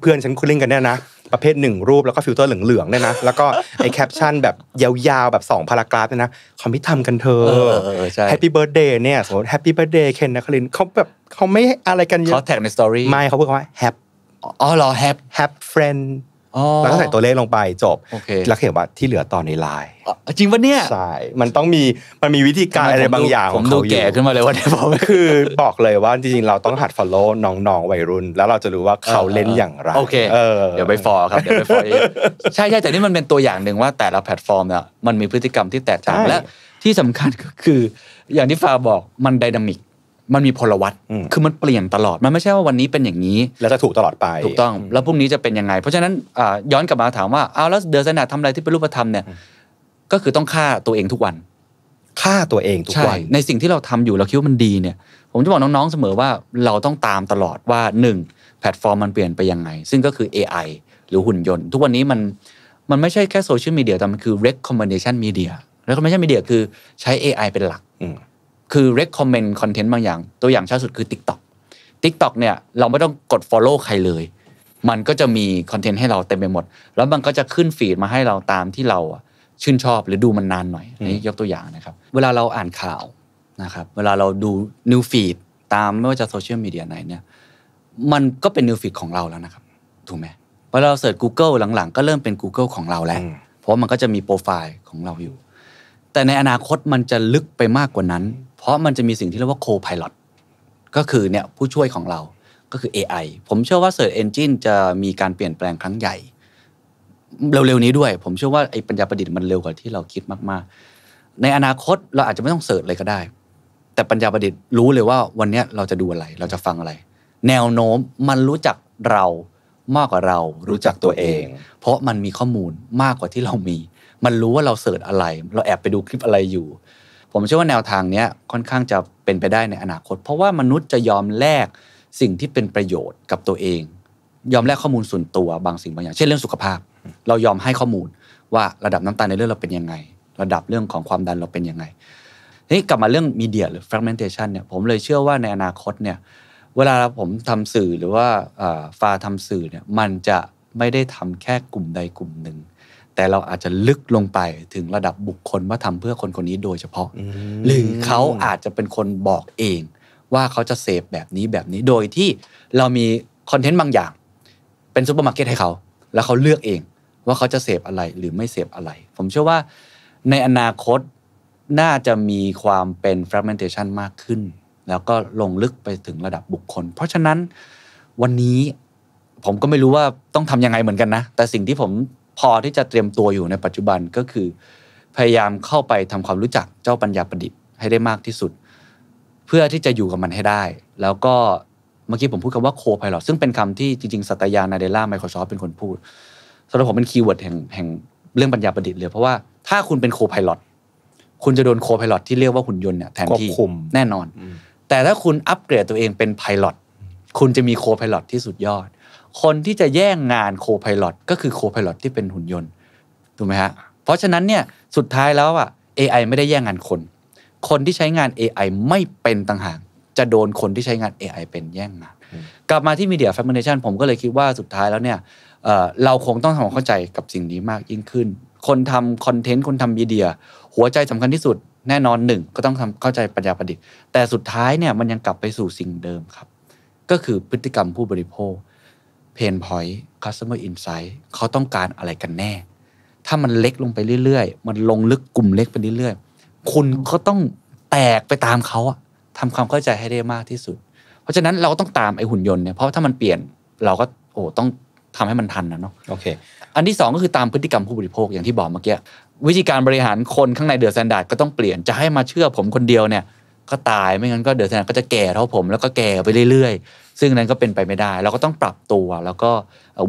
เพื่อนฉันคุยเล่นกันเนี่ยนะประเภทหนึ่งรูปแล้วก็ฟิลเตอร์เหลืองๆเนี่ยนะแล้วก็ไอแคปชั่นแบบยาวๆแบบ2พารากราฟเนี่ยนะคขมไิ่ทำกันเธอแฮปปี้เบิร์ดเดย์เนี่ยสมมติแฮปปี้เบิร์ดเดย์เคนนะคลินเขาแบบเขาไม่อะไรกันเยอะเขาแท็กในสตอรี่ไม่เขาพูดว่าแฮปอ๋อเหรอแฮปแฮปเฟรนดแล้วก็ใส่ตัวเลขลงไปจบแล้วเขียนว่าที่เหลือตอนในไลน์จริงปะเนี่ยใช่มันต้องมีมันมีวิธีการอะไรบางอย่างขอผมดูแก่ขึ้นมาเลยว่าเนี่ยผมคือบอกเลยว่าจริงๆ เราต้องหัด follow น้องๆวัยรุ่น แล้วเราจะรู้ว่าเขาเล่นอย่างไรโอเคเดี๋ยวไปฟอครับเดี๋ยวไปฟอใช่ใช่แต่นี่มันเป็นตัวอย่างหนึ่งว่าแต่ละแพลตฟอร์มเนี่ยมันมีพฤติกรรมที่แตกต่างและที่สำคัญก็คืออย่างที่ฟาบอกมันไดนามิกมันมีพลวัต คือมันเปลี่ยนตลอด มันไม่ใช่ว่าวันนี้เป็นอย่างนี้ แล้วจะถูกตลอดไป ถูกต้อง แล้วพรุ่งนี้จะเป็นยังไง เพราะฉะนั้นย้อนกลับมาถามว่าเอาแล้วเดอนสนาทำอะไรที่เป็นรูปธรรมเนี่ย ก็คือต้องฆ่าตัวเองทุกวัน ฆ่าตัวเองทุกวัน ในสิ่งที่เราทำอยู่เราคิดว่ามันดีเนี่ย ผมจะบอกน้องๆเสมอว่าเราต้องตามตลอดว่าหนึ่งแพลตฟอร์มมันเปลี่ยนไปยังไง ซึ่งก็คือ AI หรือหุ่นยนต์ ทุกวันนี้มันมันไม่ใช่แค่โซเชียลมีเดียแต่มันคือ recommendation media recommendation media คือใช้ AI เป็นหลักคือ recommend คอนเทนต์บางอย่าง ตัวอย่างชัดสุดคือ TikTok TikTok เนี่ยเราไม่ต้องกด follow ใครเลย มันก็จะมีคอนเทนต์ให้เราเต็มไปหมด แล้วมันก็จะขึ้นฟีดมาให้เราตามที่เราชื่นชอบหรือดูมันนานหน่อยนี่ยกตัวอย่างนะครับ เวลาเราอ่านข่าวนะครับเวลาเราดูนิวฟีดตาม ไม่ว่าจะโซเชียลมีเดียไหนเนี่ยมันก็เป็นนิวฟีดของเราแล้วนะครับ ถูกไหมเวลาเราเสิร์ช Google หลังๆ ก็เริ่มเป็น Google ของเราแล้ว เพราะมันก็จะมีโปรไฟล์ของเราอยู่ แต่ในอนาคตมันจะลึกไปมากกว่านั้นพราะมันจะมีสิ่งที่เรียกว่าโคพายロก็คือเนี่ยผู้ช่วยของเราก็คือ AI ผมเชื่อว่า Search Engine จะมีการเปลี่ยนแปลงครั้งใหญ่ เร็วๆนี้ด้วย ผมเชื่อว่าไอ้ปัญญาประดิษฐ์มันเร็วกว่าที่เราคิดมากๆ ในอนาคตเราอาจจะไม่ต้องเสิร์ชเลยก็ได้ แต่ปัญญาประดิษฐ์รู้เลยว่าวันนี้เราจะดูอะไร เราจะฟังอะไร แนวโน้มมันรู้จักเรามากกว่าเรา รู้จักตัวเอง เพราะมันมีข้อมูลมากกว่าที่เรามี มันรู้ว่าเราเสิร์ชอะไรเราแอบไปดูคลิปอะไรอยู่ผมเชื่อว่าแนวทางนี้ค่อนข้างจะเป็นไปได้ในอนาคต เพราะว่ามนุษย์จะยอมแลกสิ่งที่เป็นประโยชน์กับตัวเองยอมแลกข้อมูลส่วนตัวบางสิ่งบางอย่าง เช่นเรื่องสุขภาพเรายอมให้ข้อมูลว่าระดับน้ำตาลในเลือดเราเป็นยังไง ระดับเรื่องของความดันเราเป็นยังไงนี่กลับมาเรื่องมีเดียหรือ fragmentation เนี่ยผมเลยเชื่อว่าในอนาคตเนี่ยเวลาผมทำสื่อหรือว่าฟาทำสื่อเนี่ยมันจะไม่ได้ทำแค่กลุ่มใดกลุ่มหนึ่งแต่เราอาจจะลึกลงไปถึงระดับบุคคลว่าทำเพื่อคนคนนี้โดยเฉพาะ หรือเขาอาจจะเป็นคนบอกเอง ว่าเขาจะเสพแบบนี้แบบนี้โดยที่เรามีคอนเทนต์บางอย่าง เป็นซูเปอร์มาร์เก็ตให้เขาแล้วเขาเลือกเอง ว่าเขาจะเสพอะไรหรือไม่เสพอะไร ผมเชื่อว่า ในอนาคตน่าจะมีความเป็น fragmentation มากขึ้น แล้วก็ลงลึกไปถึงระดับบุคคล เพราะฉะนั้นวันนี้ผมก็ไม่รู้ว่าต้องทำยังไงเหมือนกันนะ แต่สิ่งที่ผมพอที่จะเตรียมตัวอยู่ในปัจจุบันก็คือ พยายามเข้าไปทำความรู้จักเจ้าปัญญาประดิษฐ์ให้ได้มากที่สุด เพื่อที่จะอยู่กับมันให้ได้ แล้วก็เมื่อกี้ผมพูดคำว่าโคพายロซึ่งเป็นคำที่จริงๆสัตยานาเดล่าไมโครซอฟท์เป็นคนพูดสำหรับผมเป็นคีย์เวิร์ดแห่งแห่งเรื่องปัญญาประดิษฐ์เลยเพราะว่าถ้าคุณเป็นโคพายロคุณจะโดนโคพายロที่เรียกว่าหุ่นยนต์เนี่ยแทนที่แน่นอน แต่ถ้าคุณอัปเกรดตัวเองเป็นพายロคุณจะมีโคพายロที่สุดยอดคนที่จะแย่งงานโคพายロก็คือโคพายロที่เป็นหุ่นยนต์ถูกไหมฮะ เพราะฉะนั้นเนี่ยสุดท้ายแล้วอ่ะ AI ไม่ได้แย่งงานคน คนที่ใช้งาน AI ไม่เป็นต่างหากจะโดนคนที่ใช้งาน AI เป็นแย่งงานกลับมาที่ Media f a b r i c a t i o n ผมก็เลยคิดว่าสุดท้ายแล้วเนี่ยเราคงต้องทำความเข้าใจกับสิ่งนี้มากยิ่งขึ้น คนทำคอนเทนต์คนทำมีเดีย หัวใจสำคัญที่สุด แน่นอนหนึ่งก็ต้องทำเข้าใจปัญญาประดิษฐ์ แต่สุดท้ายเนี่ยมันยังกลับไปสู่สิ่งเดิมครับ ก็คือพฤติกรรมผู้บริโภคเพนพอยต์คัสเตอร์อินไซต์เขาต้องการอะไรกันแน่ ถ้ามันเล็กลงไปเรื่อยๆ มันลงลึกกลุ่มเล็กไปเรื่อยๆ คุณก็ต้องแตกไปตามเขาอะทำความเข้าใจให้ได้มากที่สุด เพราะฉะนั้นเราต้องตามไอหุ่นยนต์เนี่ยเพราะถ้ามันเปลี่ยนเราก็โอ้ต้องทำให้มันทันนะเนาะโอเคอันที่2ก็คือตามพฤติกรรมผู้บริโภคอย่างที่บอกเมื่อกี้ วิธีการบริหารคนข้างในเดือดแซนด์ดก็ต้องเปลี่ยนจะให้มาเชื่อผมคนเดียวเนี่ยก็ตายไม่งั้นก็เดี๋ยวแทนก็จะแก่เท่าผม แล้วก็แก่ไปเรื่อย ๆซึ่งนั้นก็เป็นไปไม่ได้ เราก็ต้องปรับตัว แล้วก็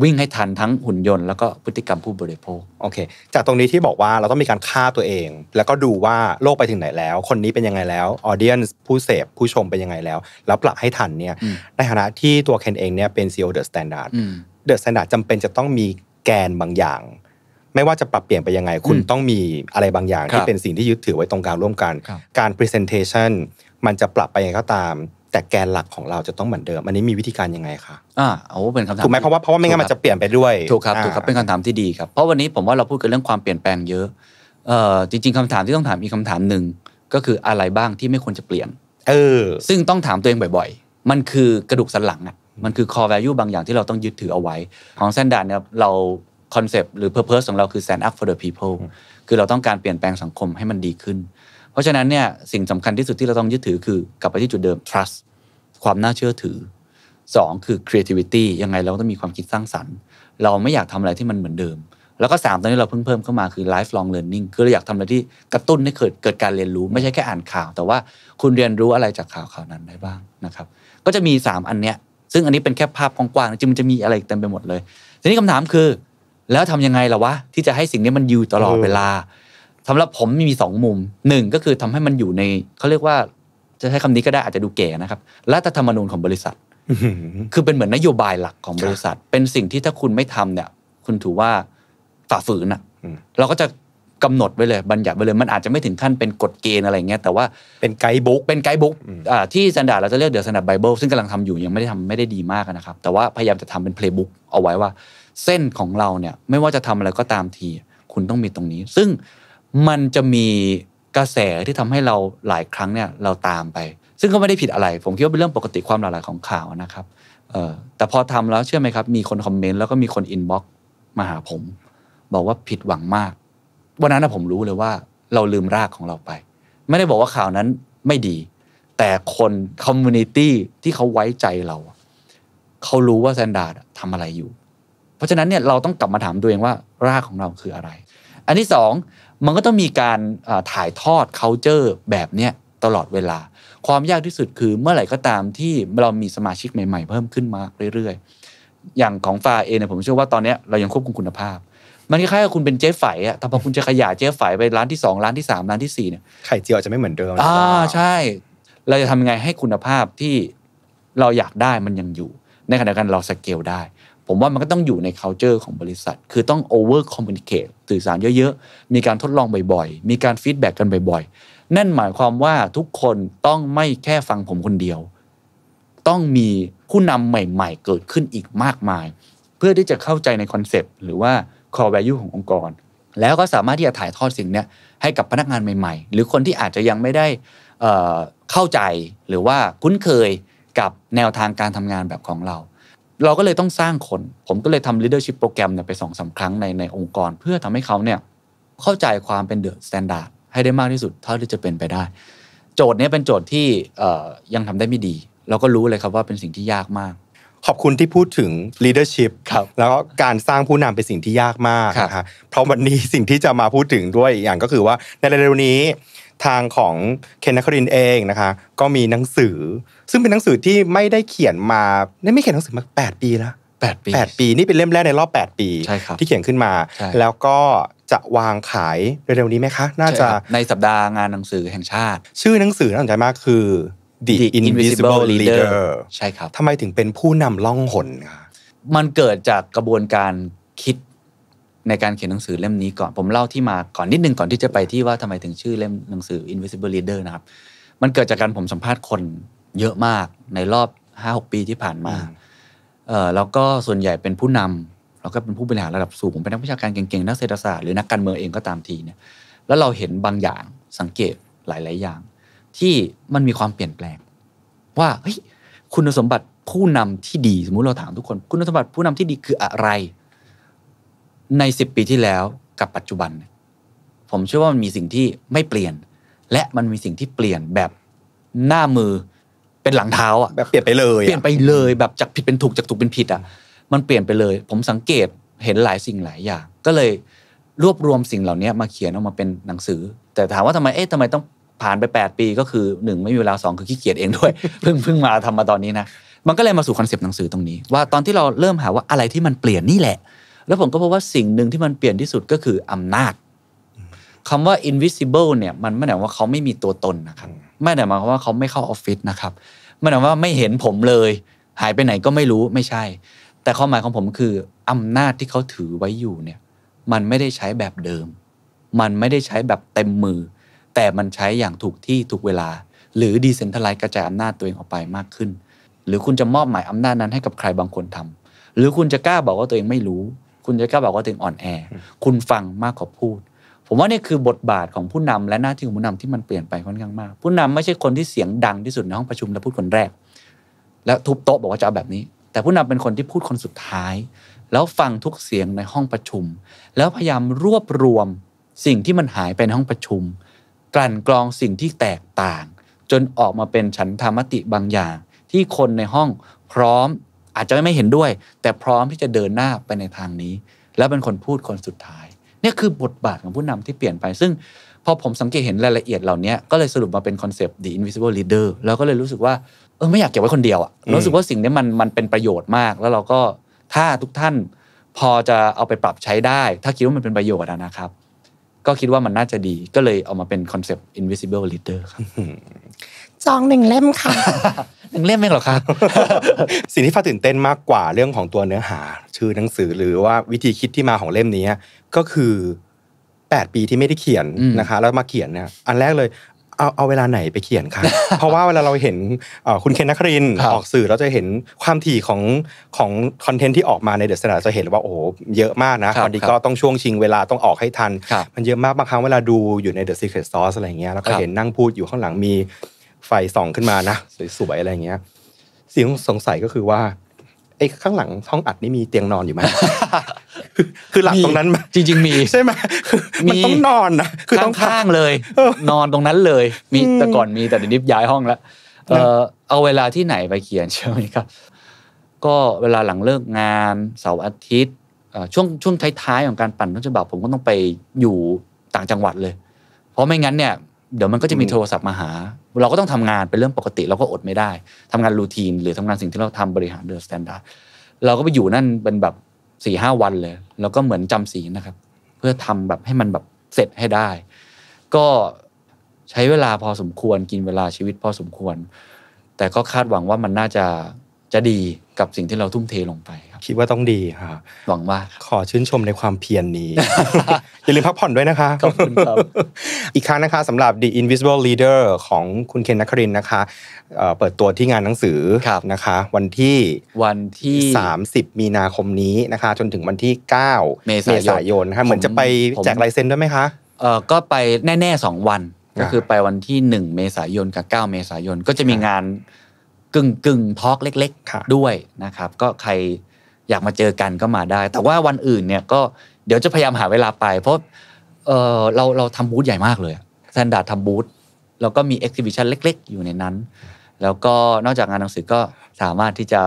วิ่งให้ทันทั้งหุ่นยนต์แล้วก็พฤติกรรมผู้บริโภคโอเค จากตรงนี้ที่บอกว่าเราต้องมีการฆ่าตัวเอง แล้วก็ดูว่าโลกไปถึงไหนแล้ว คนนี้เป็นยังไงแล้ว ออเดียนผู้เสพผู้ชมเป็นยังไงแล้วแล้วปรับให้ทันเนี่ยในฐานะที่ตัวเคนเองเนี่ยเป็นซีอีโอเดอะสแตนดาร์ดเดอะสแตนดาร์ดจำเป็นจะต้องมีแกนบางอย่างไม่ว่าจะปรับเปลี่ยนไปยังไงคุณต้องมีอะไรบางอย่างที่เป็นสิ่งที่ยึดถือไว้ตรงกลางร่วมกัน การ presentation มันจะปรับไปยังไงก็ตาม แต่แกนหลักของเราจะต้องเหมือนเดิมอันนี้มีวิธีการยังไงคะอ่าโอ้เป็นคำถามถูกไหมเพราะว่าเพราะว่าไม่งั้นมันจะเปลี่ยนไปด้วยถูกครับถูกครับเป็นคำถามที่ดีครับเพราะวันนี้ผมว่าเราพูดกันเรื่องความเปลี่ยนแปลงเยอะเอ่อจริง ๆคำถามที่ต้องถามมีคำถามหนึ่งก็คืออะไรบ้างที่ไม่ควรจะเปลี่ยนเออซึ่งต้องถามตัวเองบ่อย ๆ มันคือกระดูกสันหลังอ่ะมันคือ core value บางอย่างที่เราต้องยึดถือเอาไว้ ของซนด์ดานเนี่ยเราคอนเซปต์หรือเพอร์เพสของเราคือ stand up for the people คือเราต้องการเปลี่ยนแปลงสังคมให้มันดีขึ้น เพราะฉะนั้นเนี่ยสิ่งสำคัญที่สุดที่เราต้องยึดถือคือ กลับไปที่จุดเดิม trust ความน่าเชื่อถือ 2 คือ creativity ยังไงเราต้องมีความคิดสร้างสรรค์ เราไม่อยากทำอะไรที่มันเหมือนเดิม แล้วก็3ตอนนี้เราเพิ่งเพิ่มเข้ามาคือ lifelong learning คือเราอยากทำอะไรที่กระตุ้นให้เกิดเกิดการเรียนรู้ไม่ใช่แค่อ่านข่าว แต่ว่าคุณเรียนรู้อะไรจากข่าวข่าวนั้นได้บ้างนะครับ ก็จะมี 3 อันเนี้ยซึ่งอันนี้เป็นแค่ภาพกว้างๆจริงมันจะมีอะไรเต็มไปหมดเลยทีนี้คำถามคือแล้วทำยังไงล่ะวะที่จะให้สิ่งนี้มันอยู่ตลอดเวลาสาหรับผมมีสองมุมหนึ่งก็คือทำให้มันอยู่ในเขาเรียกว่าจะใช้คำนี้ก็ได้อาจจะดูเก๋นะครับรัฐธรรมนูญของบริษัทคือเป็นเหมือนนโยบายหลักของบริษัท เป็นสิ่งที่ถ้าคุณไม่ทำเนี่ย คุณถือว่าฝ่าฝืนอ่ะเราก็จะกำหนดไว้เลยบัญญัติไว้เลยมันอาจจะไม่ถึงขั้นเป็นกฎเกณฑ์อะไรเงี้ยแต่ว่าเป็นไกด์บุ๊กเป็นไกด์บุ๊กที่สแตนดาร์ดเราจะเรียกเดอะสแตนดาร์ดไบเบิลซึ่งกำลังทำอยู่ยังไม่ได้ทำไม่ได้ดีมากนะครับ แต่ว่าพยายามจะทำเป็นเพลย์บุ๊กเอาไว้ว่าเส้นของเราเนี่ยไม่ว่าจะทำอะไรก็ตามที คุณต้องมีตรงนี้ ซึ่งมันจะมีกระแสที่ทำให้เราหลายครั้งเนี่ยเราตามไป ซึ่งก็ไม่ได้ผิดอะไร ผมคิดว่าเป็นเรื่องปกติความหลากหลายของข่าวนะครับแต่พอทำแล้วเชื่อไหมครับ มีคนคอมเมนต์แล้วก็มีคนอินบ็อกซ์มาหาผม บอกว่าผิดหวังมาก วันนั้นผมรู้เลยว่าเราลืมรากของเราไป ไม่ได้บอกว่าข่าวนั้นไม่ดี แต่คนคอมมูนิตี้ที่เขาไว้ใจเรา เขารู้ว่าแซนดาร์ดทำอะไรอยู่เพราะฉะนั้นเนี่ยเราต้องกลับมาถามตัวเองว่ารากของเราคืออะไร อันที่2มันก็ต้องมีการถ่ายทอด culture แบบเนี้ยตลอดเวลา ความยากที่สุดคือเมื่อไหร่ก็ตามที่เรามีสมาชิกใหม่ๆเพิ่มขึ้นมาเรื่อยๆ อย่างของฟ้าเองเนี่ยผมเชื่อว่าตอนนี้เรายังควบคุมคุณภาพ มันคล้ายๆกับคุณเป็นเจ๊ฝ่ยอะแต่พอคุณจะขยายเจ๊ฝ่ายไปร้านที่2ร้านที่3ร้านที่4เนี่ยไข่เจียวจะไม่เหมือนเดิมอ่าใช่ เราจะทำยังไงให้คุณภาพที่เราอยากได้มันยังอยู่ ในขณะเดียวกันเราสเกลได้ผมว่ามันก็ต้องอยู่ใน culture ของบริษัท คือต้อง over communicate สื่อสารเยอะ ๆ มีการทดลองบ่อยๆ มีการฟีดแบ็กกันบ่อย ๆ นั่นหมายความว่าทุกคนต้องไม่แค่ฟังผมคนเดียว ต้องมีผู้นำใหม่ ๆ เกิดขึ้นอีกมากมาย เพื่อที่จะเข้าใจในคอนเซปต์หรือว่า core value ขององค์กร แล้วก็สามารถที่จะถ่ายทอดสิ่งนี้ให้กับพนักงานใหม่ๆ หรือคนที่อาจจะยังไม่ได้เข้าใจหรือว่าคุ้นเคยกับแนวทางการทำงานแบบของเราเราก็เลยต้องสร้างคนผมก็เลยทำ leadership โปรแกรมเนี่ยไปสองสาครั้งในในองค์กร เพื่อทำให้เขาเนี่ยเข้าใจความเป็นเดอะสแตนดาร์ดให้ได้มากที่สุด เท่าที่จะเป็นไปได้ โจทย์นี้เป็นโจทย์ที่ยังทำได้ไม่ดีเราก็รู้เลยครับว่าเป็นสิ่งที่ยากมาก ขอบคุณที่พูดถึง leadership แล้วก็การสร้างผู้นำเป็นสิ่งที่ยากมากนะฮะเพราะวันนี้สิ่งที่จะมาพูดถึงด้วยออย่างก็คือว่าในเร็วนี้ทางของเคนนัครินเองนะคะ ก็มีหนังสือซึ่งเป็นหนังสือที่ไม่ได้เขียนมาไม่เขียนหนังสือมา8ปีแล้วแปดปีแปดปีนี่เป็นเล่มแรกในรอบ8ปี ที่เขียนขึ้นมา แล้วก็จะวางขายเร็วๆนี้ไหมคะ น่าจะในสัปดาห์งานหนังสือแห่งชาติ ชื่อหนังสือน่าสนใจมากคือ The, The Invisible Leader ใช่ครับทำไมถึงเป็นผู้นำล่องหนคะมันเกิดจากกระบวนการคิดในการเขียนหนังสือเล่มนี้ก่อนผมเล่าที่มาก่อนนิดนึงก่อนที่จะไปที่ว่าทำไมถึงชื่อเล่มหนังสือ Invisible Leader นะครับ มันเกิดจากการผมสัมภาษณ์คนเยอะมากในรอบห้าหกปีที่ผ่านมาเออแล้วก็ส่วนใหญ่เป็นผู้นำแล้วก็เป็นผู้บริหารระดับสูงผมเป็นนักวิชาการเก่งๆ นักเศรษฐศาสตร์หรือนักการเมืองเองก็ตามทีเนี่ยแล้วเราเห็นบางอย่างสังเกตหลาย ๆอย่าง ที่มันมีความเปลี่ยนแปลง ว่าเฮ้ยคุณสมบัติผู้นำที่ดีสมมุติเราถามทุกคนคุณสมบัติผู้นำที่ดีคืออะไรใน 10 ปีที่แล้วกับปัจจุบัน ผมเชื่อว่ามันมีสิ่งที่ไม่เปลี่ยน และมันมีสิ่งที่เปลี่ยนแบบหน้ามือเป็นหลังเท้าอ่ะแบบเปลี่ยนไปเลยเปลี่ยนไปเลยแบบจากผิดเป็นถูกจากถูกเป็นผิดอ่ะมันเปลี่ยนไปเลย ผมสังเกตเห็นหลายสิ่งหลายอย่าง ก็เลยรวบรวมสิ่งเหล่านี้มาเขียนออกมาเป็นหนังสือ แต่ถามว่าทำไมเอ๊ะทำไมต้องผ่านไป 8 ปีก็คือหนึ่งไม่มีเวลาสองคือขี้เกียจเองด้วยเพิ่งเพิ่งมาทำมาตอนนี้นะ มันก็เลยมาสู่คอนเซปต์หนังสือตรงนี้ ว่าตอนที่เราเริ่มหาว่าอะไรที่มันเปลี่ยนนี่แหละแล้วผมก็พบว่าสิ่งหนึ่งที่มันเปลี่ยนที่สุดก็คืออำนาจคำว่า invisible เนี่ย มันไม่ได้ว่าเขาไม่มีตัวตนนะครับ ไม่ได้หมายความว่าเขาไม่เข้าออฟฟิศนะครับไม่ได้หมายว่าไม่เห็นผมเลย หายไปไหนก็ไม่รู้ ไม่ใช่ แต่ความหมายของผมคืออำนาจที่เขาถือไว้อยู่เนี่ย มันไม่ได้ใช้แบบเดิม มันไม่ได้ใช้แบบเต็มมือ แต่มันใช้อย่างถูกที่ถูกเวลา หรือดีเซนทลายกระจายอำนาจตัวเองออกไปมากขึ้น หรือคุณจะมอบหมายอำนาจนั้นให้กับใครบางคนทำ หรือคุณจะกล้าบอกว่าตัวเองไม่รู้คุณจะกล้าบอกว่าถึงอ่อนแอ คุณฟังมากกว่าพูด ผมว่านี่คือบทบาทของผู้นำและหน้าที่ของผู้นำที่มันเปลี่ยนไปค่อนข้างมาก ผู้นำไม่ใช่คนที่เสียงดังที่สุดในห้องประชุมและพูดคนแรก แล้วทุบโต๊ะบอกว่าจะเอาแบบนี้ แต่ผู้นำเป็นคนที่พูดคนสุดท้าย แล้วฟังทุกเสียงในห้องประชุม แล้วพยายามรวบรวม สิ่งที่มันหายไปในห้องประชุมกลั่นกรองสิ่งที่แตกต่าง จนออกมาเป็นฉันธรรมติบางอย่างที่คนในห้องพร้อมอาจจะไม่เห็นด้วย แต่พร้อมที่จะเดินหน้าไปในทางนี้ แล้วเป็นคนพูดคนสุดท้ายนี่คือบทบาทของผู้นำที่เปลี่ยนไป ซึ่งพอผมสังเกตเห็นรายละเอียดเหล่านี้ก็เลยสรุปมาเป็นคอนเซปต์ The Invisible Leader แล้วก็เลยรู้สึกว่า เออไม่อยากเก็บไว้คนเดียวอะรู้สึกว่าสิ่งนี้มันมันเป็นประโยชน์มาก แล้วเราก็ถ้าทุกท่านพอจะเอาไปปรับใช้ได้ ถ้าคิดว่ามันเป็นประโยชน์นะครับ ก็คิดว่ามันน่าจะดีก็เลยเอามาเป็นคอนเซปต์ Invisible Leader ครับซองหนึ่งเล่มค่ะหนึ่งเล่มเองหรอครับสิ่งที่ฟ้าตื่นเต้นมากกว่าเรื่องของตัวเนื้อหาชื่อหนังสือหรือว่าวิธีคิดที่มาของเล่มนี้ก็คือแปดปีที่ไม่ได้เขียนนะคะ แล้วมาเขียนเนี่ยอันแรกเลยเอาเอาเวลาไหนไปเขียนครับเพราะว่าเวลาเราเห็นคุณเคนนักครินออกสื่อเราจะเห็นความถี่ของของคอนเทนต์ที่ออกมาในเดอะสแตนดดาร์จะเห็นว่าโอ้เยอะมากนะพอดีก็ต้องช่วงชิงเวลาต้องออกให้ทัน มันเยอะมากบางครั้งเวลาดูอยู่ในเดอะซีเครตซอสอะไรเงี้ยแล้วก็เห็นนั่งพูดอยู่ข้างหลังมีไฟส่องขึ้นมานะสวยๆอะไรเงี้ยสิ่งสงสัยก็คือว่าไอ้ข้างหลังห้องอัดนี่มีเตียงนอนอยู่ไหมคือหลังตรงนั้นจริง ๆ มีใช่ไหมมันต้องนอนนะ คือต้องข้างเลยนอนตรงนั้นเลย มีแต่ก่อนมีแต่เดี๋ยวนี้ย้ายห้องแล้วเออเอาเวลาที่ไหนไปเขียนใช่ไหมครับก็เวลาหลังเลิกงานเสาร์อาทิตย์ช่วงช่วงท้ายๆของการปั่นต้นฉบับผมก็ต้องไปอยู่ต่างจังหวัดเลย เพราะไม่งั้นเนี่ยเดี๋ยวมันก็จะมีโทรศัพท์มาหา เราก็ต้องทำงาน เป็นเรื่องปกติ เราก็อดไม่ได้ ทำงานรูทีน หรือทำงานสิ่งที่เราทำบริหารเดอะสแตนดาร์ดเราก็ไปอยู่นั่นเป็นแบบสี่ห้าวันเลย แล้วก็เหมือนจำศีลนะครับ เพื่อทำแบบให้มันแบบเสร็จให้ได้ ก็ใช้เวลาพอสมควรกินเวลาชีวิตพอสมควร แต่ก็คาดหวังว่ามันน่าจะจะดีกับสิ่งที่เราทุ่มเทลงไปครับคิดว่าต้องดีค่ะหวังว่า ขอชื่นชมในความเพียรนนี้อย่าลืมพักผ่อนด้วยนะคะ ขอบคุณครับ อีกครั้งนะคะสำหรับ The Invisible Leader ของคุณเคนนักครินนะคะเปิดตัวที่งานหนังสือนะคะ วันที่วันที่ 30 มีนาคมนี้นะคะ จนถึงวันที่ 9 เมษายนนะคะเหมือนจะไปแจกลายเซ็นด้วยไหมคะเออก็ไปแน่ๆ2วัน ก็คือไปวันที่ 1 เมษายนกับ 9 เมษายนก็จะมีงานกึ่งกึ่งทอล์กเล็ก ๆด้วยนะครับ ก็ใครอยากมาเจอกันก็มาได้ แต่ว่าวันอื่นเนี่ยก็เดี๋ยวจะพยายามหาเวลาไป เพราะเออเราเราทำบูธใหญ่มากเลยแซนดาร์ดทำบูธแล้วก็มีเอ็กซิบิชันเล็กๆ อยู่ในนั้น แล้วก็นอกจากงานหนังสือก็สามารถที่จะ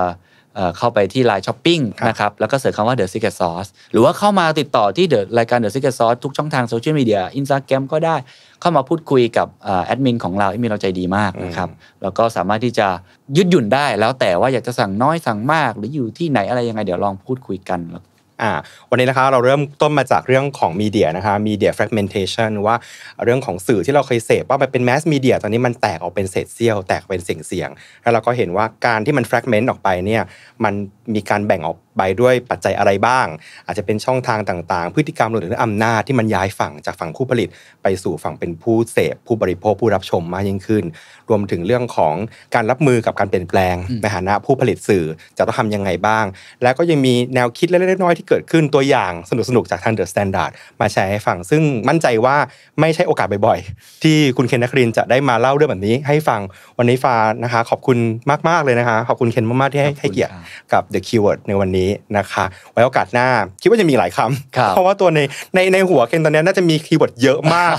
เข้าไปที่ไลน์ช้อปปิ้งนะครับแล้วก็เสิร์ชคำว่า The Secret Sauce หรือว่าเข้ามาติดต่อที่เดอะรายการ The Secret Sauce ทุกช่องทางโซเชียลมีเดียอินสตาแกรมก็ได้เข้ามาพูดคุยกับแอดมินของเราที่มีเราใจดีมากนะครับแล้วก็สามารถที่จะยืดหยุ่นได้แล้วแต่ว่าอยากจะสั่งน้อยสั่งมาก หรืออยู่ที่ไหนอะไรยังไง เดี๋ยวลองพูดคุยกันอ่าวันนี้นะคะเราเริ่มต้นมาจากเรื่องของมีเดียนะคะมีเดียแฟกเมนเทชันว่าเรื่องของสื่อที่เราเคยเสพว่ามันเป็นแมสมีเดียตอนนี้มันแตกออกเป็นเศษเสี้ยวแตกเป็นเสียงเสียงแล้วเราก็เห็นว่าการที่มันแฟกเมนต์ออกไปเนี่ยมันมีการแบ่งออกไปด้วยปัจจัยอะไรบ้างอาจจะเป็นช่องทางต่าง ๆ พฤติกรรมหรืออำนาจที่มันย้ายฝั่งจากฝั่งผู้ผลิต ไปสู่ฝั่งเป็นผู้เสพผู้บริโภคผู้รับชมมากยิ่งขึ้น รวมถึงเรื่องของการรับมือกับการเปลี่ยนแปลงในฐานะผู้ผลิตสื่อจะต้องทำยังไงบ้าง แล้วก็ยังมีแนวคิดเล็กๆน้อยๆที่เกิดขึ้นตัวอย่างสนุกๆจากทางเดอะสแตนดาร์ดมาแชร์ให้ฟังซึ่งมั่นใจว่าไม่ใช่โอกาสบ่อยๆที่คุณเคนนักรินจะได้มาเล่าเรื่องแบบนี้ ให้ฟังวันนี้ฟ้านะคะ ขอบคุณมากๆเลยนะคะขอบคุณเคนมากๆที่ให้เกียรติกับ The Keyword ในวันนี้ี้นะคะไว้โอกาสหน้าคิดว่าจะมีหลายคำเพราะว่าตัวในในในหัวเคนตอนนี้น่าจะมีคีย์เวิร์ดเยอะมาก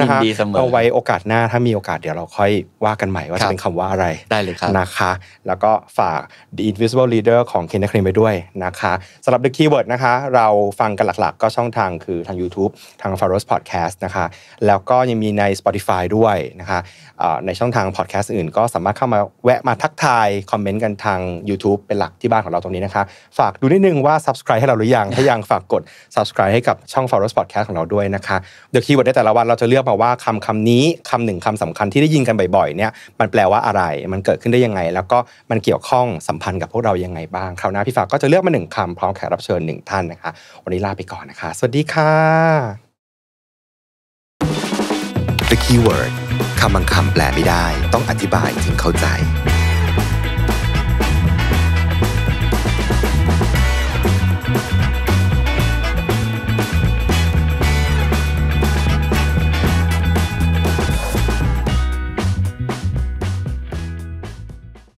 นะคะเอาไว้โอกาสหน้าถ้ามีโอกาสเดี๋ยวเราค่อยว่ากันใหม่ว่าจะเป็นคำว่าอะไรได้เลยครับนะคะ แล้วก็ฝาก The Invisible Leader ของเคนนักเรียนไปด้วยนะคะสำหรับ The Keyword นะคะเราฟังกันหลักๆ ก็ช่องทางคือทาง YouTube ทาง f a r o s Podcast นะคะ แล้วก็ยังมีใน Spotify ด้วยนะคะในช่องทางพอดแคสต์อื่นก็สามารถเข้ามาแวะมาทักทายคอมเมนต์กันทาง YouTube เป็นหลักที่บ้านของเราตรงนี้นะคะฝากดูนิดนึงว่า subscribe ให้เราหรือยังถ้ายังฝากกด subscribe ให้กับช่อง Forest Podcast ของเราด้วยนะคะเดี๋ยวคีย์เวิร์ดในแต่ละวันเราจะเลือกมาว่าคำคำนี้คำหนึ่งคำสำคัญที่ได้ยินกันบ่อยๆเนี่ยมันแปลว่าอะไร มันเกิดขึ้นได้ยังไง แล้วก็มันเกี่ยวข้องสัมพันธ์กับพวกเรายังไงบ้างคราวหน้าพี่ฝากก็จะเลือกมาหนึ่งคำพร้อมแขกรับเชิญหนึ่งท่านนะคะวันนี้ลาไปก่อนนะคะสวัสดีค่ะ The keyword คำบางคำแปลไม่ได้ ต้องอธิบายถึงเข้าใจ